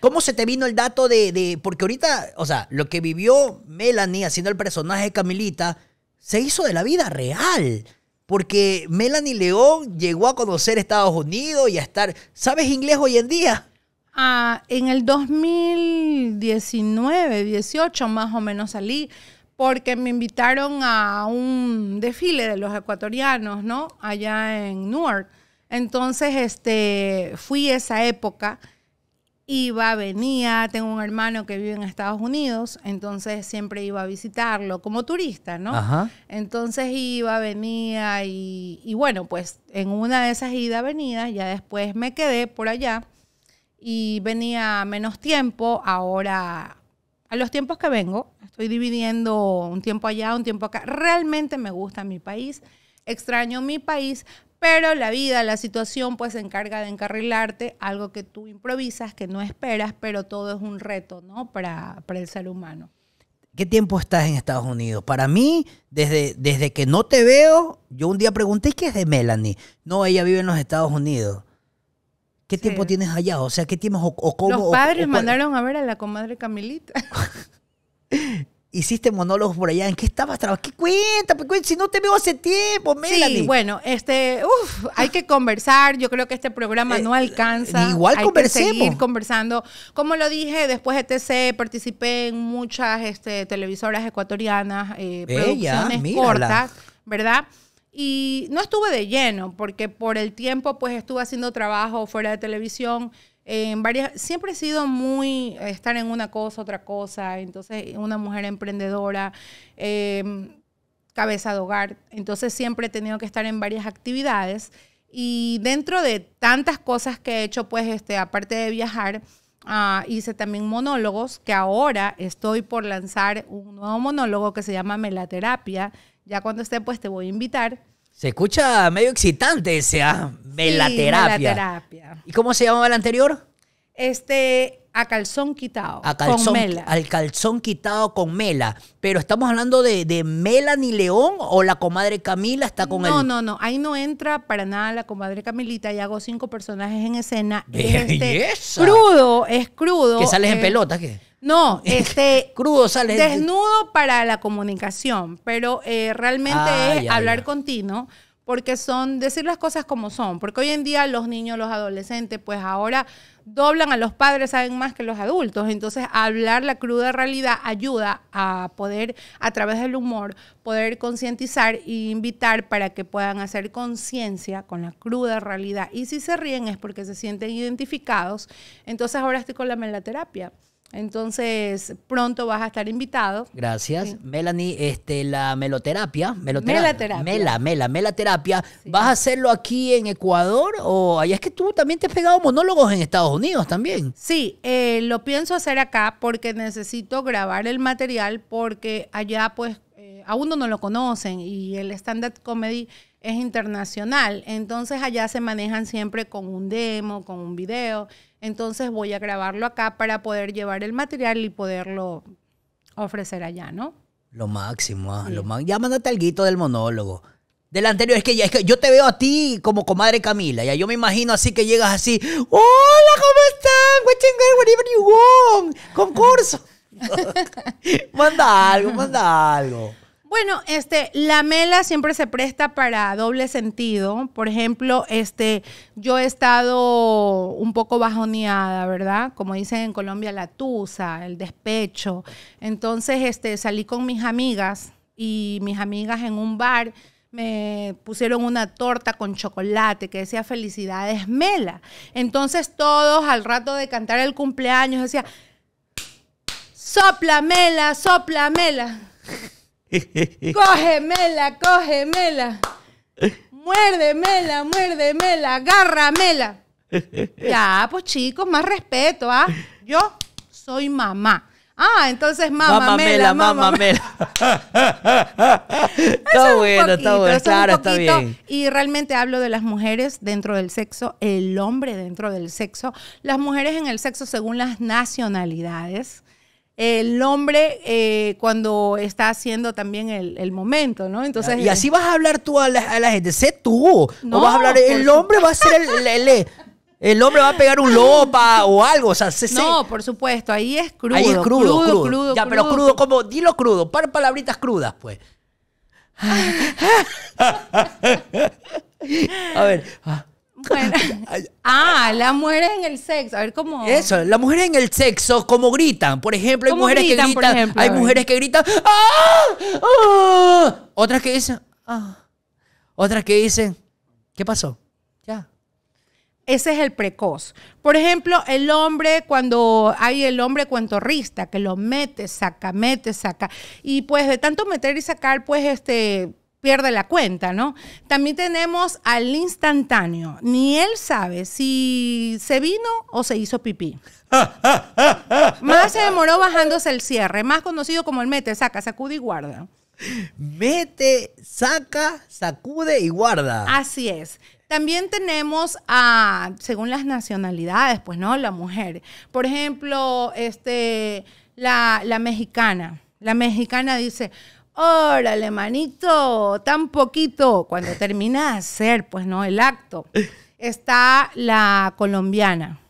¿Cómo se te vino el dato de, Porque ahorita, o sea, lo que vivió Melanie haciendo el personaje de Camilita se hizo de la vida real. Porque Melanie León llegó a conocer Estados Unidos y a
estar. ¿Sabes inglés hoy en día? Ah, en el 2019, 18 más o menos salí porque me invitaron a un desfile de los ecuatorianos, ¿no? Allá en Newark. Entonces, este, fui esa época, iba, venía, tengo un hermano que vive en Estados Unidos, entonces siempre iba a visitarlo como turista, ¿no? Entonces iba, venía y, y bueno, pues en una de esas idas, venidas, ya después me quedé por allá y venía menos tiempo, ahora a los tiempos que vengo, estoy dividiendo un tiempo allá, un tiempo acá. Realmente me gusta mi país, extraño mi país, pero la vida, la situación, pues se encarga de encarrilarte, algo que tú improvisas, que no esperas, pero todo es un reto, ¿no? Para, el ser humano.
¿Qué tiempo estás en Estados Unidos? Para mí, desde, desde que no te veo, yo un día pregunté, ¿qué es de Melanie? No, ella vive en los Estados Unidos. ¿Qué tiempo tienes allá? O sea, ¿qué tiempo o, o cómo? Los padres mandaron
a ver a la comadre Camilita.
Hiciste monólogos por allá. ¿En qué estabas trabajando? ¿Qué pues,
cuenta? Si no te veo hace tiempo, Melanie. Sí, bueno, este, uf, hay que conversar. Yo creo que este programa eh, no alcanza. Igual hay Que seguir conversando. Como lo dije, después de TC participé en muchas este, televisoras ecuatorianas, eh, Bella, producciones cortas, ¿verdad? Y no estuve de lleno, porque por el tiempo pues estuve haciendo trabajo fuera de televisión. En varias, siempre he sido muy eh, estar en una cosa, otra cosa, entonces una mujer emprendedora, em, cabeza de hogar, entonces siempre he tenido que estar en varias actividades y dentro de tantas cosas que he hecho, pues este, aparte de viajar, ah, hice también monólogos, que ahora estoy por lanzar un nuevo monólogo que se llama Melaterapia, ya cuando esté, pues te voy a invitar.
Se escucha medio excitante esa ah, velaterapia.
¿Y cómo se llamaba la anterior? Este, a calzón quitado. A calzón, con mela.
Al calzón quitado con mela. Pero estamos hablando de, de Melanie León o la comadre
Camila está con él. No, no, no. Ahí no entra para nada la comadre Camilita. Y hago cinco personajes en escena. Es este, crudo, es crudo. ¿Que sales en eh, pelota? ¿qué? No, este. crudo sale. Desnudo para la comunicación. Pero eh, realmente ah, es hablar continuo porque son decir las cosas como son. Porque hoy en día los niños, los adolescentes, pues ahora doblan a los padres, saben más que los adultos. Entonces, hablar la cruda realidad ayuda a poder, a través del humor, poder concientizar e invitar para que puedan hacer conciencia con la cruda realidad. Y si se ríen es porque se sienten identificados. Entonces, ahora estoy con la melaterapia. Entonces, pronto vas a estar invitado.
Gracias. Melanie, este, la meloterapia, Meloterapia. Mela, mela, melaterapia. ¿Vas a hacerlo aquí en Ecuador? O allá es que tú también te has pegado monólogos en Estados Unidos también.
Sí, eh, lo pienso hacer acá porque necesito grabar el material porque allá pues eh, a uno no lo conocen y el stand-up comedy es internacional. Entonces allá se manejan siempre con un demo, con un video. Entonces voy a grabarlo acá para poder llevar el material y poderlo ofrecer allá, ¿no?
Lo máximo, ah, lo más. ya mandate guito del monólogo. Del anterior, es que, ya, es que yo te veo a ti como comadre Camila, ya yo me imagino así que llegas así, hola, ¿cómo están? whatever you want, concurso. manda algo, manda algo.
Bueno, este, la mela siempre se presta para doble sentido. Por ejemplo, este, yo he estado un poco bajoneada, ¿verdad? Como dicen en Colombia, la tusa, el despecho. Entonces, este, salí con mis amigas y mis amigas en un bar me pusieron una torta con chocolate que decía felicidades Mela. Entonces todos al rato de cantar el cumpleaños decía, sopla Mela, sopla Mela. cógemela, cógemela. Muérdemela, muérdemela, agárramela. Ya, pues chicos, más respeto, ¿ah? Yo soy mamá. Ah, entonces mamá mamá mela, está
bueno, está bueno, claro, está bien.
Y realmente hablo de las mujeres dentro del sexo, el hombre dentro del sexo, las mujeres en el sexo según las nacionalidades el hombre eh, cuando está haciendo también el, momento, ¿no? Entonces, y así
vas a hablar tú a la, gente, sé tú, no, o vas a hablar, el hombre va a ser el, el, hombre va a pegar un lopa o algo. O sea, no, por supuesto, ahí es crudo. Ahí es crudo, crudo. ya, pero crudo, como, dilo crudo, par palabritas crudas, pues. a ver. Ah.
Ah, las mujeres en el sexo. A ver cómo. Eso,
las mujeres en el sexo, como gritan. Por ejemplo, hay mujeres que gritan. hay mujeres que gritan. Ah, ¡Ah! Otras que dicen.
¡Ah! Otras que dicen. ¿Qué pasó? Ya. Ese es el precoz. Por ejemplo, el hombre, cuando hay el hombre rista, que lo mete, saca, mete, saca. Y pues de tanto meter y sacar, pues este pierde la cuenta, ¿no? También tenemos al instantáneo. Ni él sabe si se vino o se hizo pipí. más se demoró bajándose el cierre, más conocido como el mete, saca, sacude y guarda. Mete,
saca, sacude y guarda.
Así es. También tenemos a, según las nacionalidades, pues, ¿no? La mujer. Por ejemplo, este, la, la mexicana. La mexicana dice, órale, manito, tan poquito. Cuando termina de hacer, pues no, el acto, está la colombiana.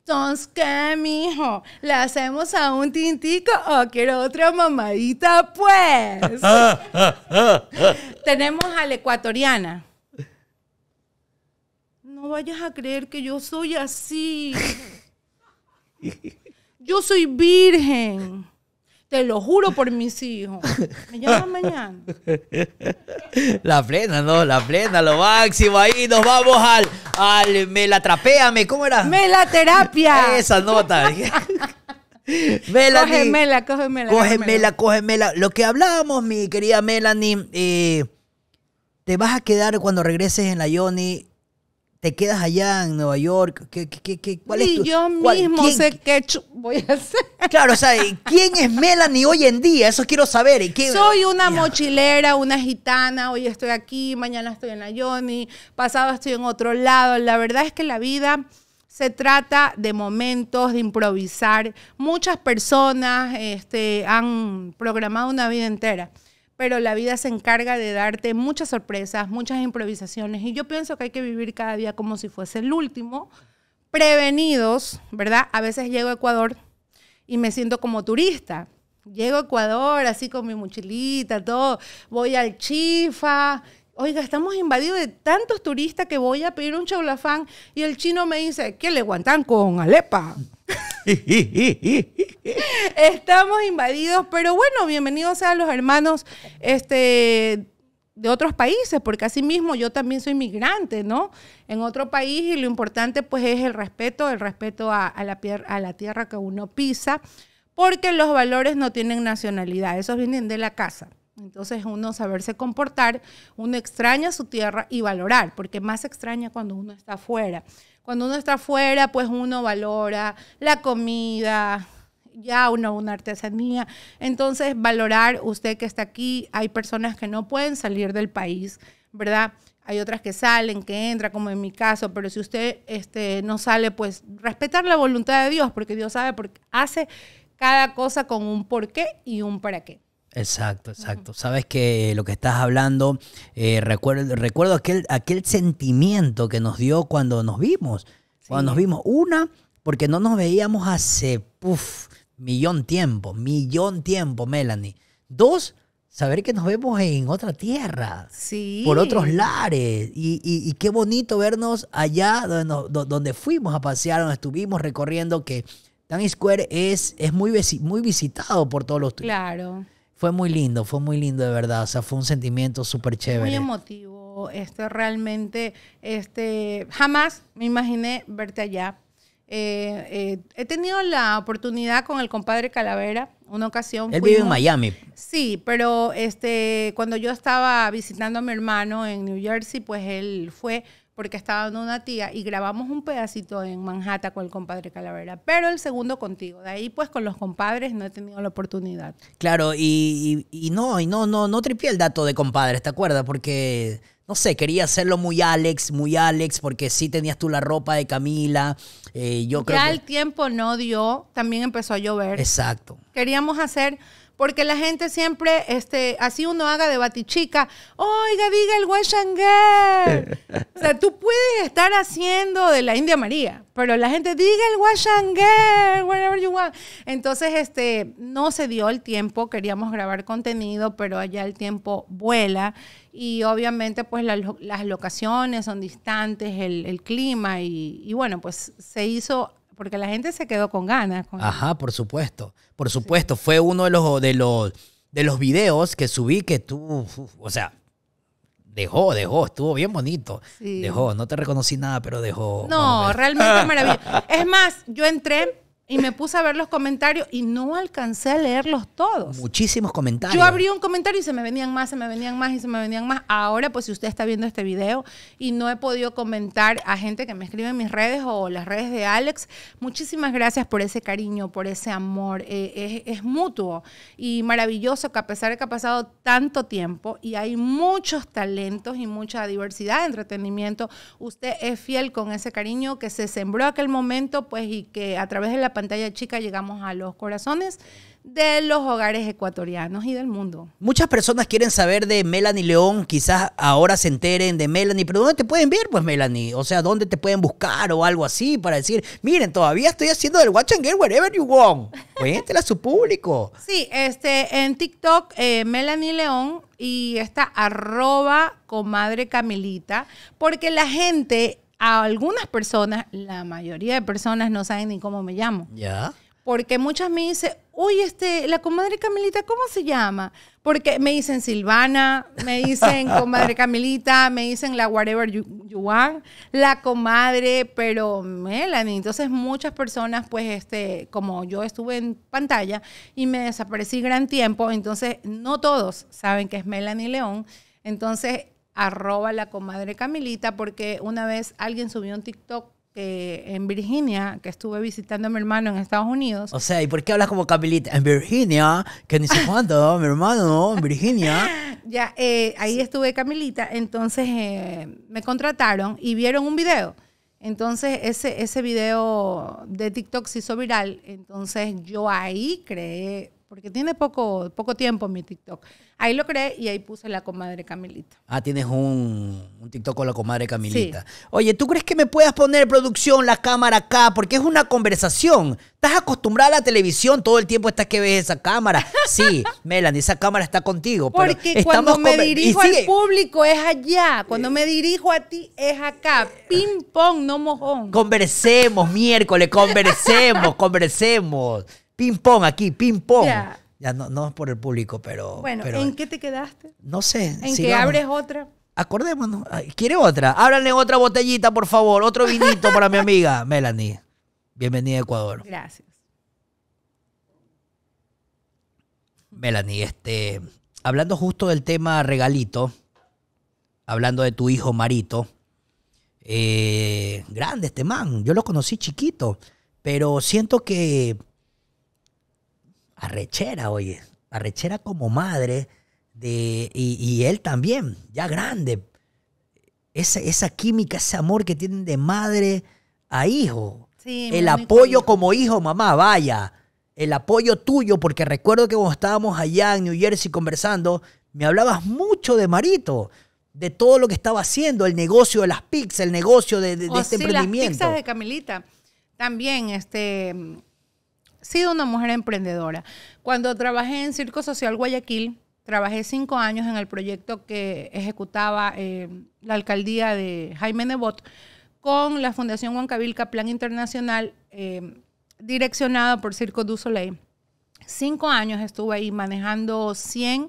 Entonces, ¿qué, mijo? ¿Le hacemos a un tintico o quiero otra mamadita, pues? Tenemos a la ecuatoriana. No vayas a creer que yo soy así. Yo soy virgen. Te lo juro por mis hijos. Me llaman mañana.
La plena, no, la plena, lo máximo. Ahí nos vamos al, al me la ¿Cómo era? Me terapia. Esa nota. Melanie, coge Mela,
coge Mela.
Coge Lo que hablábamos, mi querida Melanie, eh, te vas a quedar cuando regreses en la Yoni te quedas allá en Nueva York? ¿Qué, qué, qué cuál es tu, yo mismo sé qué voy a hacer.
Claro, o sea, ¿quién es Melanie hoy en día? Eso quiero saber. Soy una mochilera, una gitana. Hoy estoy aquí, mañana estoy en la Johnny, pasado estoy en otro lado. La verdad es que la vida... Se trata de momentos, de improvisar. Muchas personas este, han programado una vida entera pero la vida se encarga de darte muchas sorpresas, muchas improvisaciones y yo pienso que hay que vivir cada día como si fuese el último, prevenidos, ¿verdad? A veces llego a Ecuador y me siento como turista. Llego a Ecuador así con mi mochilita, todo, voy al Chifa, Oiga, estamos invadidos de tantos turistas que voy a pedir un chablafán y el chino me dice, ¿qué le guantan con alepa? estamos invadidos, pero bueno, bienvenidos sean los hermanos este, de otros países, porque así mismo yo también soy migrante, ¿no? En otro país y lo importante pues es el respeto, el respeto a, a, la, a la tierra que uno pisa, porque los valores no tienen nacionalidad, esos vienen de la casa. Entonces uno saberse comportar, uno extraña su tierra y valorar, porque más extraña cuando uno está afuera. Cuando uno está afuera, pues uno valora la comida, ya uno una artesanía. Entonces valorar usted que está aquí, hay personas que no pueden salir del país, ¿verdad? Hay otras que salen, que entran, como en mi caso, pero si usted este, no sale, pues respetar la voluntad de Dios, porque Dios sabe, porque hace cada cosa con un por qué y un para qué.
Exacto, exacto. Sabes que lo que estás hablando, eh, recuerdo, recuerdo aquel, aquel sentimiento que nos dio cuando nos vimos. Cuando nos vimos, una, porque no nos veíamos hace, puff, millón tiempo, millón tiempo, Melanie. Dos, saber que nos vemos en otra tierra, sí.
por otros lares.
Y, y, qué bonito vernos allá donde, donde fuimos a pasear, donde estuvimos recorriendo, que Times Square es, es muy, muy visitado por todos los turistas. Claro fue muy lindo, fue muy lindo de verdad. O sea, fue un sentimiento súper chévere. Muy
emotivo. Este, realmente, este, jamás me imaginé verte allá. Eh, eh, he tenido la oportunidad con el compadre Calavera, una ocasión. Él vive en Miami. Sí, pero este, cuando yo estaba visitando a mi hermano en New Jersey, pues él fue porque estaba dando una tía y grabamos un pedacito en Manhattan con el compadre Calavera, pero el segundo contigo. De ahí pues con los compadres no he tenido la oportunidad.
Claro, y, no, y no, no, no tripié el dato de compadres, ¿te acuerdas? Porque, no sé, quería hacerlo muy Alex, muy Alex, porque sí tenías tú la ropa de Camila. Eh, yo ya el
tiempo no dio, también empezó a llover. Exacto. Queríamos hacer porque la gente siempre, este, así uno haga de batichica, oiga, diga el huayangue, o sea, tú puedes estar haciendo de la India María, pero la gente diga el huayangue, whatever you want. Entonces, este, no se dio el tiempo, queríamos grabar contenido, pero allá el tiempo vuela y obviamente pues las locaciones son distantes, el, clima y, y bueno, pues se hizo porque la gente se quedó con ganas. Ajá,
por supuesto, por supuesto. Fue uno de los, de, los, de los videos que subí que tú, o sea, dejó, dejó, estuvo bien bonito. Dejó, no te reconocí nada, pero dejó. No, realmente maravilloso. Es más,
yo entré y me puse a ver los comentarios y no alcancé a leerlos todos.
Muchísimos comentarios. Yo abrí
un comentario y se me venían más, se me venían más y se me venían más. Ahora, pues si usted está viendo este video y no he podido comentar a gente que me escribe en mis redes o las redes de Alex, muchísimas gracias por ese cariño, por ese amor. Eh, es, mutuo y maravilloso que a pesar de que ha pasado tanto tiempo y hay muchos talentos y mucha diversidad de entretenimiento, usted es fiel con ese cariño que se sembró aquel momento, pues y que a través de la pantalla chica llegamos a los corazones de los hogares ecuatorianos y del mundo.
Muchas personas quieren saber de Melanie León, quizás ahora se enteren de Melanie, pero ¿dónde te pueden ver, pues, Melanie? O sea, ¿dónde te pueden buscar o algo así para decir, miren, todavía estoy haciendo del Watch and Get Wherever You Want? Cuéntela a su público.
Sí, este, en TikTok, eh, Melanie León y esta arroba comadre Camilita, porque la gente a algunas personas, la mayoría de personas no saben ni cómo me llamo. Ya. Porque muchas me dicen, uy, este, la comadre Camilita, ¿cómo se llama? Porque me dicen Silvana, me dicen comadre Camilita, me dicen la whatever you, la comadre, pero Melanie. Entonces muchas personas, pues, este, como yo estuve en pantalla y me desaparecí gran tiempo, entonces no todos saben que es Melanie León. Entonces arroba la comadre Camilita, porque una vez alguien subió un TikTok eh, en Virginia, que estuve visitando a mi hermano en Estados Unidos.
O sea, ¿y por qué hablas como Camilita? En Virginia, que ni sé cuánto, mi hermano, en Virginia.
Ya, eh, ahí estuve Camilita, entonces eh, me contrataron y vieron un video. Entonces ese, ese video de TikTok se hizo viral, entonces yo ahí creé porque tiene poco, poco tiempo mi TikTok. Ahí lo creé y ahí puse la comadre Camilita.
Ah, tienes un, TikTok con la comadre Camilita. Oye, ¿tú crees que me puedas poner producción la cámara acá? Porque es una conversación. Estás acostumbrada a la televisión, todo el tiempo estás que ves esa cámara. Sí, Melanie, esa cámara está contigo. Porque cuando me dirijo al
público es allá, cuando me dirijo a ti es acá. Ping pong, no mojón.
Conversemos miércoles, conversemos, conversemos ping-pong aquí, ping-pong. Ya, no, es por el público, pero... Bueno, ¿en
qué te quedaste?
No sé. ¿En qué abres otra? Acordémonos. ¿Quiere otra? Ábranle otra botellita, por favor. Otro vinito para mi amiga Melanie. Bienvenida a Ecuador. Gracias. Melanie, este, hablando justo del tema regalito, hablando de tu hijo Marito, eh, grande este man, yo lo conocí chiquito, pero siento que arrechera, oye, arrechera como madre de, y, él también, ya grande. Esa, esa, química, ese amor que tienen de madre a hijo.
el apoyo
como hijo, mamá, vaya. El apoyo tuyo, porque recuerdo que cuando estábamos allá en New Jersey conversando, me hablabas mucho de Marito de todo lo que estaba haciendo, el negocio de las pizzas, el negocio de, de, oh, este emprendimiento. Las pizzas de
Camilita. También, este, sido una mujer emprendedora. Cuando trabajé en Circo Social Guayaquil, trabajé cinco años en el proyecto que ejecutaba eh, la alcaldía de Jaime Nebot con la Fundación huancavilca Plan Internacional, eh, direccionada por Circo du Soleil. Cinco años estuve ahí manejando 100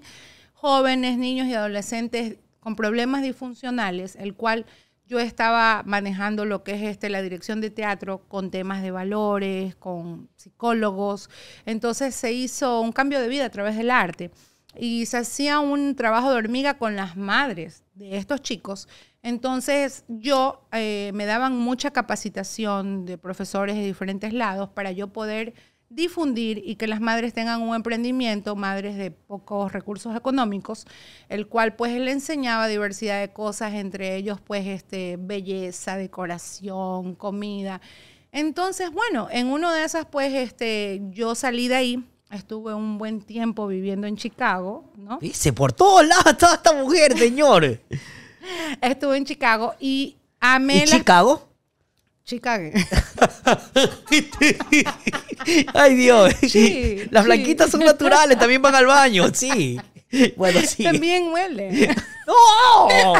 jóvenes, niños y adolescentes con problemas disfuncionales, el cual yo estaba manejando lo que es este, la dirección de teatro con temas de valores, con psicólogos. Entonces se hizo un cambio de vida a través del arte y se hacía un trabajo de hormiga con las madres de estos chicos. Entonces yo eh, me daban mucha capacitación de profesores de diferentes lados para yo poder difundir y que las madres tengan un emprendimiento, madres de pocos recursos económicos, el cual pues le enseñaba diversidad de cosas, entre ellos pues este, belleza, decoración, comida. Entonces, bueno, en uno de esas pues este, yo salí de ahí, estuve un buen tiempo viviendo en Chicago, ¿no? Dice,
por todos lados toda esta mujer, señores
estuve en Chicago y amé... ¿Y Chicago? Chicago.
Ay Dios. Sí, Las blanquitas son naturales, también van al baño, sí. Bueno, sí.
También huele. ¡No!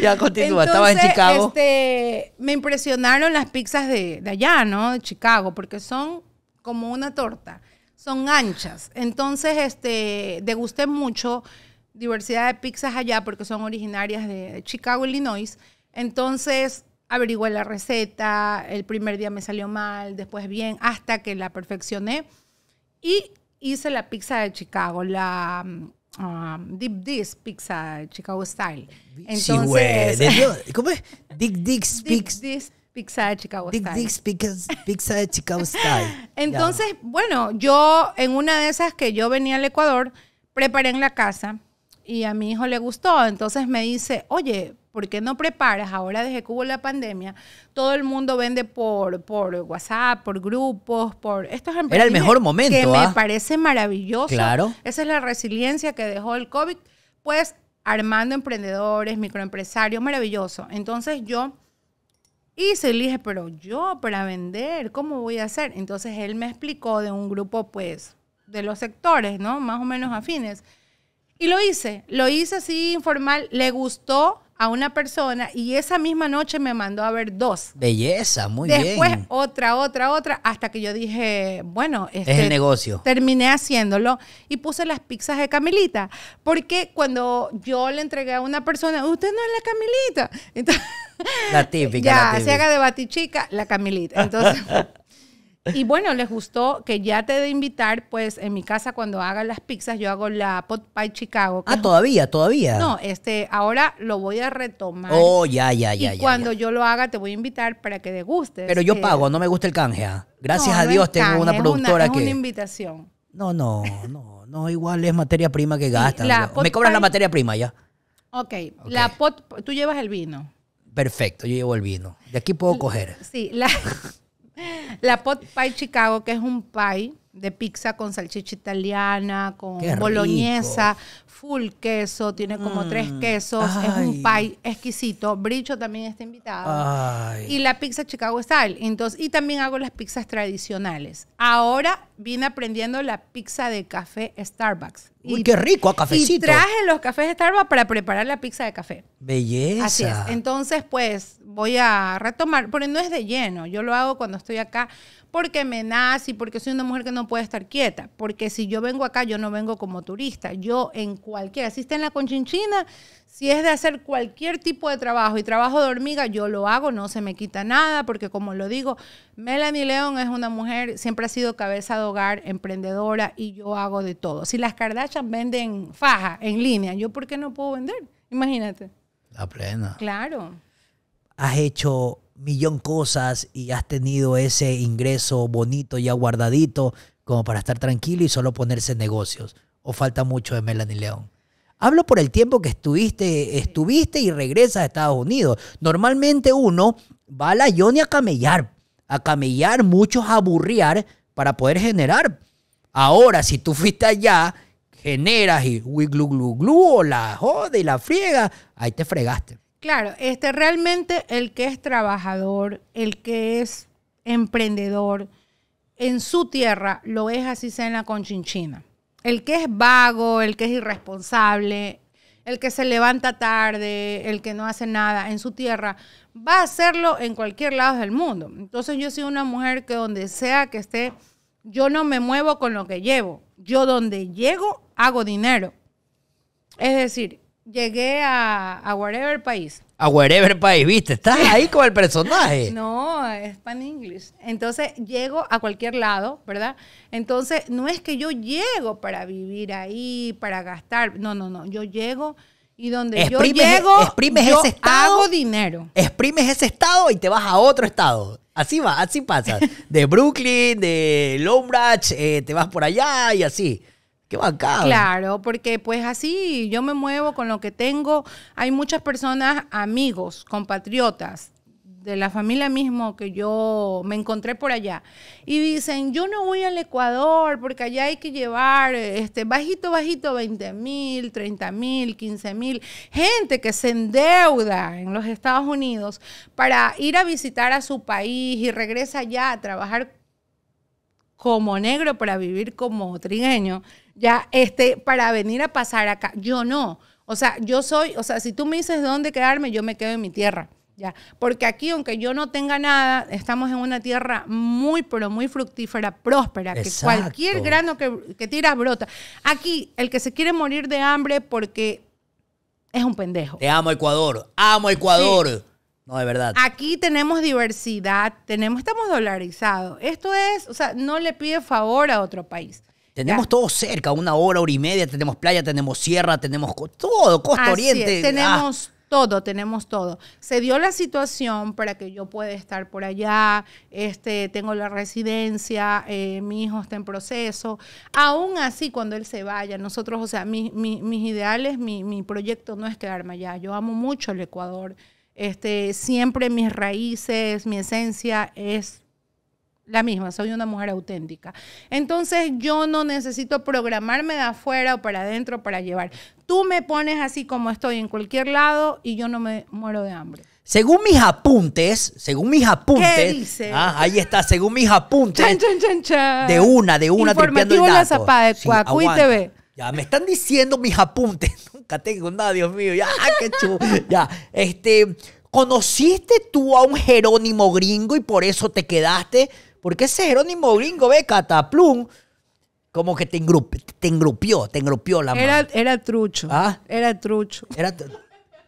ya continúa, estaba en Chicago.
Este, me impresionaron las pizzas de, de, allá, ¿no? De Chicago, porque son como una torta, son anchas. Entonces, este, degusté mucho diversidad de pizzas allá porque son originarias de Chicago, Illinois. Entonces, averigüé la receta, el primer día me salió mal, después bien, hasta que la perfeccioné. Y hice la pizza de Chicago, la Deep Dish Pizza Chicago Style. sí, güey, ¿Cómo es? Deep Dish Pizza. de Chicago Style. Deep
pizza, pizza de Chicago Style. Entonces,
bueno, yo en una de esas que yo venía al Ecuador, preparé en la casa y a mi hijo le gustó. Entonces me dice, oye, ¿Por qué no preparas? Ahora desde que hubo la pandemia, todo el mundo vende por, por WhatsApp, por grupos, por estos Era el mejor momento. Que me ¿ah? parece maravilloso. Claro. Esa es la resiliencia que dejó el COVID. Pues armando emprendedores, microempresarios, maravilloso. Entonces yo hice, y dije, pero yo para vender, ¿cómo voy a hacer? Entonces él me explicó de un grupo, pues, de los sectores, ¿no? Más o menos afines. Y lo hice, lo hice así informal, le gustó, a una persona y esa misma noche me mandó a ver dos.
Belleza, muy bien. Después
otra, otra, otra, hasta que yo dije, bueno, es el este, negocio. Terminé haciéndolo y puse las pizzas de Camilita, porque cuando yo le entregué a una persona, usted no es la Camilita.
la típica. Ya, se haga de
batichica, la Camilita. Entonces... Y bueno, les gustó que ya te de invitar, pues en mi casa cuando hagan las pizzas, yo hago la pot pie Chicago. Ah, todavía,
todavía. No,
este, ahora lo voy a retomar. Oh,
ya, ya, ya. Y cuando
yo lo haga, te voy a invitar para que degustes. Pero yo pago,
no me gusta el canje. ¿ah? Gracias a Dios tengo una productora que. Es
invitación.
No, no, no, no, igual es materia prima que gastan. Me cobran la materia prima ya.
Ok, la pot, tú llevas el vino.
Perfecto, yo llevo el vino. De aquí puedo coger.
Sí, la. La pot pie Chicago, que es un pie de pizza con salchicha italiana, con boloñesa, full queso, tiene como mm. tres quesos, es un pie exquisito. Bricho también está invitado. Y la pizza Chicago Style. Entonces, y también hago las pizzas tradicionales. Ahora vine aprendiendo la pizza de café Starbucks. Uy, qué rico, a cafecito. Y traje los cafés de Starbucks para preparar la pizza de café.
Belleza. Así es.
Entonces, pues voy a retomar, pero no es de lleno. Yo lo hago cuando estoy acá porque me nace, y porque soy una mujer que no puede estar quieta. Porque si yo vengo acá, yo no vengo como turista. Yo en cualquier... si está en la Conchinchina, si es de hacer cualquier tipo de trabajo y trabajo de hormiga, yo lo hago, no se me quita nada, porque como lo digo, Melanie León es una mujer, siempre ha sido cabeza de hogar, emprendedora y yo hago de todo. Si las Kardashian venden faja en línea, ¿yo por qué no puedo vender? Imagínate.
La plena. Claro. Has hecho millón cosas y has tenido ese ingreso bonito ya guardadito como para estar tranquilo y solo ponerse negocios. ¿O falta mucho de Melanie León? Hablo por el tiempo que estuviste, estuviste y regresas a Estados Unidos. Normalmente uno va a la Johnny a camellar, a camellar, muchos a burriar para poder generar. Ahora, si tú fuiste allá, generas y glu glu o la jode y la friega, ahí te fregaste.
Claro, este realmente el que es trabajador, el que es emprendedor en su tierra lo es así sea en la conchinchina. El que es vago, el que es irresponsable, el que se levanta tarde, el que no hace nada en su tierra, va a hacerlo en cualquier lado del mundo. Entonces yo soy una mujer que donde sea que esté, yo no me muevo con lo que llevo. Yo donde llego, hago dinero. Es decir, llegué a, a whatever país
a wherever país, ¿viste? Estás ahí con el personaje.
No, es pan English. Entonces llego a cualquier lado, ¿verdad? Entonces no es que yo llego para vivir ahí, para gastar. No, no, no. Yo llego y donde yo e- llego, exprimes ese estado,
hago dinero. Exprimes ese estado y te vas a otro estado. Así va, así pasa. De Brooklyn, de Lombrach, eh, te vas por allá y así. Claro,
porque pues así yo me muevo con lo que tengo. Hay muchas personas, amigos, compatriotas de la familia mismo que yo me encontré por allá y dicen yo no voy al Ecuador porque allá hay que llevar este bajito bajito 20 mil 30 mil 15 mil gente que se endeuda en los Estados Unidos para ir a visitar a su país y regresa allá a trabajar como negro para vivir como trigueño ya este, para venir a pasar acá. Yo no. O sea, yo soy, o sea, si tú me dices dónde quedarme, yo me quedo en mi tierra. Ya. Porque aquí, aunque yo no tenga nada, estamos en una tierra muy, pero muy fructífera, próspera, que cualquier grano que, que tiras brota. Aquí, el que se quiere morir de hambre porque es un pendejo.
Te amo Ecuador, amo Ecuador. No, de verdad.
Aquí tenemos diversidad, tenemos, estamos dolarizados. Esto es, o sea, no le pide favor a otro país.
Tenemos todo cerca, una hora, hora y media, tenemos playa, tenemos sierra, tenemos todo, costa oriente. Ah. Tenemos
todo, tenemos todo. Se dio la situación para que yo pueda estar por allá, este, tengo la residencia, eh, mi hijo está en proceso. Aún así, cuando él se vaya, nosotros, o sea, mi, mis ideales, mi, proyecto no es quedarme allá. Yo amo mucho el Ecuador. Este, siempre mis raíces, mi esencia es la misma, soy una mujer auténtica. Entonces yo no necesito programarme de afuera o para adentro para llevar. Tú me pones así como estoy en cualquier lado y yo no me muero de hambre.
Según mis apuntes, según mis apuntes, ah, ahí está, según mis apuntes.
de una, de una, informativo el
Ya, me están diciendo mis apuntes. Nunca tengo nada, Dios mío. Ya, ah, qué chulo. Ya, este, ¿conociste tú a un Jerónimo gringo y por eso te quedaste? Porque ese Jerónimo Gringo ve Cataplum como que te, te engrupió, te engrupió la mano. Era, era trucho. ¿Ah? Era trucho.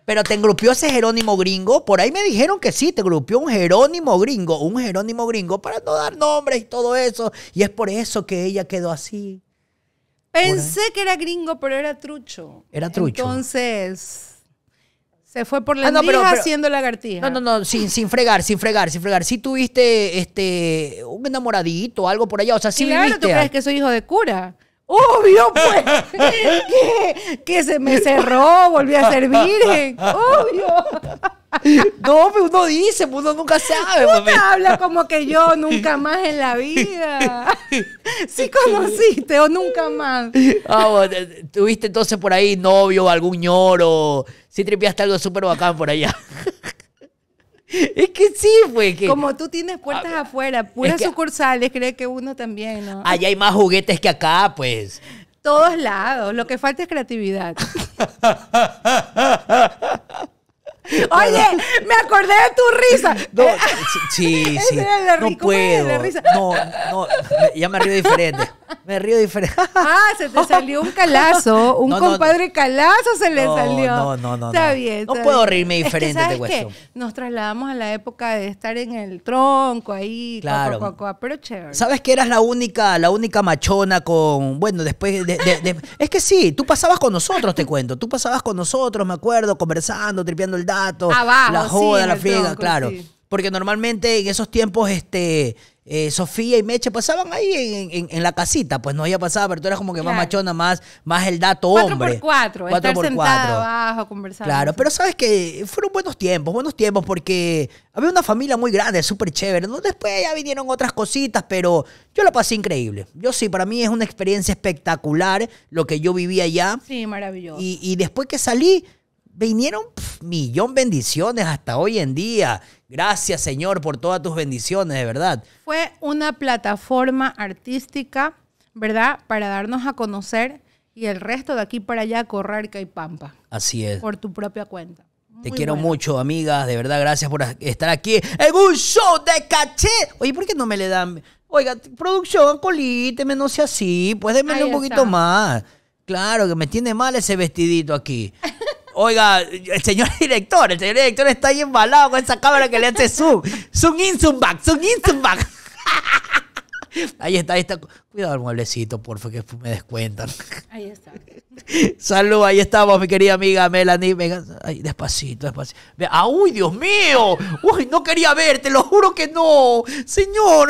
pero te engrupió ese Jerónimo gringo. Por ahí me dijeron que sí, te engrupió un Jerónimo gringo, un Jerónimo gringo, para no dar nombres y todo eso. Y es por eso que ella quedó así.
Pensé que era gringo, pero era trucho. Era trucho. Entonces. Se fue por la ah, no, haciendo lagartija. No, no,
no, sin, sin fregar, sin fregar, sin fregar. Si tuviste este, un enamoradito, o algo por allá, o sea, sí claro, Claro, tú crees
que soy hijo de cura. Obvio, pues, que, se me cerró, volví a servir. Obvio. No, pero uno dice, uno nunca sabe. Uno habla como que yo nunca más en la vida. Sí conociste o nunca más.
Ah, tuviste entonces por ahí novio, o algún ñoro. Sí tripiaste algo súper bacán por allá.
Es que
sí, fue pues, Que... Como
tú tienes puertas ah, afuera, puras sucursales, cree que uno también, ¿no? Allá
hay más juguetes que acá, pues.
Todos lados. Lo que falta es creatividad. Oye, me acordé de tu risa. No, eh,
sí, sí. no puedo.
No, no,
ya me río diferente.
Me río diferente. ah, se te salió un calazo. Un compadre calazo se le salió. No, no, no. Está bien. no puedo reírme diferente es que, de este qué? Nos trasladamos a la época de estar en el tronco ahí. Claro. pero chévere. ¿Sabes
que eras la única, la única machona con. Bueno, después. es que sí, tú pasabas con nosotros, te cuento. Tú pasabas con nosotros, me acuerdo, conversando, tripeando el dato. Abajo, la joda, la friega, claro. Porque normalmente en esos tiempos, este eh, Sofía y Meche pasaban ahí en, la casita, pues no había pasado pero tú eras como que más machona, más, más el dato hombre. 4 cuatro, por cuatro.
abajo conversando. Claro, pero
sabes que fueron buenos tiempos, buenos tiempos porque había una familia muy grande, súper chévere. Después ya vinieron otras cositas, pero yo la pasé increíble. Yo sí, para mí es una experiencia espectacular lo que yo vivía allá.
Sí, maravilloso.
y después que salí, vinieron millón bendiciones hasta hoy en día. Gracias, Señor, por todas tus bendiciones, de verdad.
Fue una plataforma artística, ¿verdad? Para darnos a conocer y el resto de aquí para allá correr que pampa. Así es. Por tu propia cuenta. Te quiero
mucho, amigas. De verdad, gracias por estar aquí en un show de caché. Oye, ¿por qué no me le dan? Oiga, producción, colíteme, no sea así. Pues démelo un poquito más. Claro, que me tiene mal ese vestidito aquí. Oiga, el señor director, el señor director está ahí embalado con esa cámara que le hace zoom. Zoom in, zoom back, zoom in, zoom back. Ahí está, ahí está. Cuidado el mueblecito, porfa, que me descuentan. Ahí está. Salud, ahí estamos, mi querida amiga Melanie. Ay, despacito, despacito. ¡Ay, Dios mío! ¡Uy, no quería verte! ¡Lo juro que no! ¡Señor!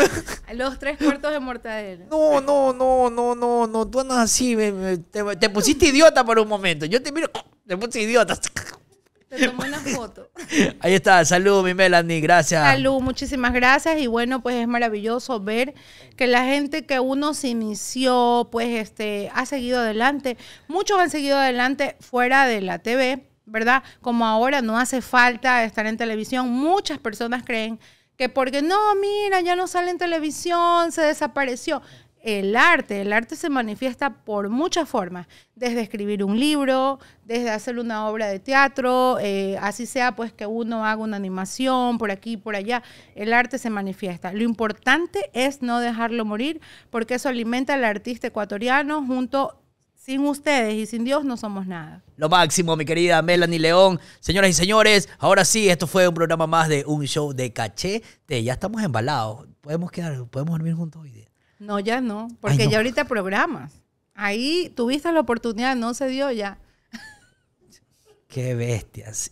Los tres cuartos de mortadela.
No, no, no, no, no, no. Tú andas así. te, pusiste idiota por un momento. Yo te miro, te puse idiota. Te tomó una foto. Ahí está, salud mi Melanie, gracias.
Salud, muchísimas gracias y bueno, pues es maravilloso ver que la gente que uno se inició, pues este, ha seguido adelante. Muchos han seguido adelante fuera de la TV, ¿verdad? Como ahora no hace falta estar en televisión, muchas personas creen que porque no, mira, ya no sale en televisión, se desapareció el arte. El arte se manifiesta por muchas formas, desde escribir un libro, desde hacer una obra de teatro, eh, así sea pues que uno haga una animación por aquí, por allá. El arte se manifiesta. Lo importante es no dejarlo morir porque eso alimenta al artista ecuatoriano junto sin ustedes y sin Dios no somos nada.
Lo máximo, mi querida Melanie León. Señoras y señores, ahora sí, esto fue un programa más de un show de caché. Ya estamos embalados. Podemos quedar, podemos dormir juntos hoy día.
No, ya no, porque ya ahorita programas. Ahí tuviste la oportunidad, no se dio ya.
Qué bestias.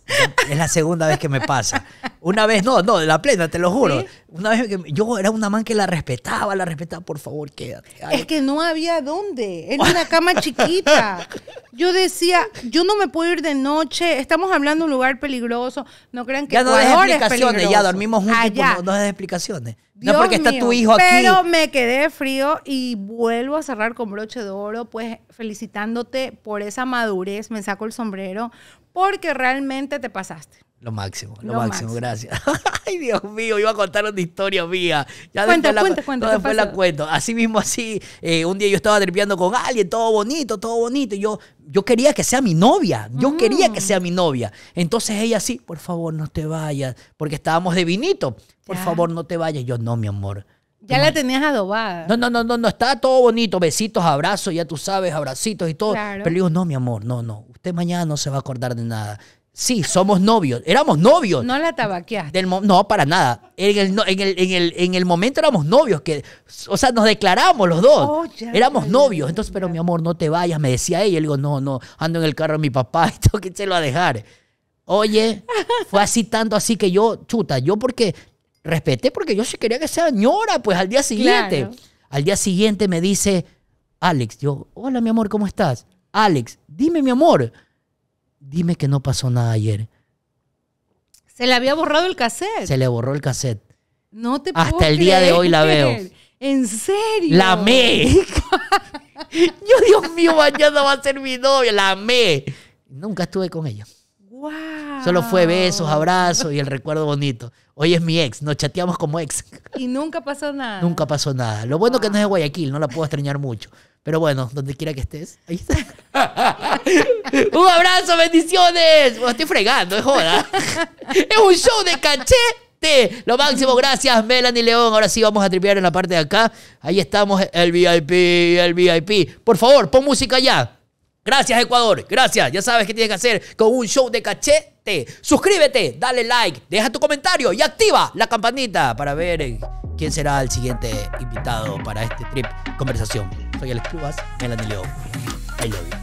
Es la segunda vez que me pasa. Una vez, no, no, de la plena, te lo juro. Una vez que yo era una man que la respetaba, la respetaba, por favor, quédate. Es
que no había dónde. Era una cama chiquita. Yo decía, yo no me puedo ir de noche. Estamos hablando de un lugar peligroso. No crean que ya no explicaciones, Ya dormimos juntos, no, hay
explicaciones
no porque está tu hijo aquí. Pero me quedé frío y vuelvo a cerrar con broche de oro, pues felicitándote por esa madurez, me saco el sombrero, porque realmente te pasaste.
Lo máximo, lo, máximo, gracias.
Ay, Dios
mío, iba a contar una historia mía. cuenta, cuenta, la, cuenta, cuento. Así mismo, así, eh, un día yo estaba tripeando con alguien, todo bonito, todo bonito. Y yo, yo quería que sea mi novia, yo mm. quería que sea mi novia. Entonces ella sí, por favor, no te vayas, porque estábamos de vinito. Por favor, no te vayas. Yo, no, mi amor.
Ya la tenías adobada.
No, no, no, no, no, está todo bonito, besitos, abrazos, ya tú sabes, abracitos y todo. Pero yo digo, no, mi amor, no, no, usted mañana no se va a acordar de nada. Sí, somos novios. Éramos novios. No
la tabaqueaste.
Del no, para nada. En el, en, el, momento éramos novios. Que, o sea, nos declaramos los dos. Oh, éramos novios. Entonces, pero mi amor, no te vayas, me decía ella. Y digo, no, no, ando en el carro de mi papá y tengo que lo a dejar. Oye, fue así tanto así que yo, chuta, yo porque respeté, porque yo sí quería que sea señora, pues al día siguiente. Al día siguiente me dice, Alex, yo, hola mi amor, ¿cómo estás? Alex, dime mi amor dime que no pasó nada ayer.
Se le había borrado el cassette. Se
le borró el cassette.
No te Hasta el día de hoy la veo. ¿En serio? La amé.
Yo, Dios mío, mañana va a ser mi novia. La amé. Nunca estuve con ella. Wow. Solo fue besos, abrazos y el recuerdo bonito. Hoy es mi ex, nos chateamos como ex.
Y nunca pasó nada. Nunca
pasó nada. Lo bueno que no es de Guayaquil, no la puedo extrañar mucho. Pero bueno, donde quiera que estés, ahí está. ¡Un abrazo, bendiciones! ¡Me estoy fregando, es joda. ¡Es un show de cachete! Lo máximo, gracias, Melanie León. Ahora sí vamos a tripear en la parte de acá. Ahí estamos, el VIP, el VIP. Por favor, pon música ya. Gracias, Ecuador. Gracias. Ya sabes qué tienes que hacer con un show de cachete. Suscríbete, dale like, deja tu comentario y activa la campanita para ver quién será el siguiente invitado para este trip conversación. Soy Alex Cubas en la I love you.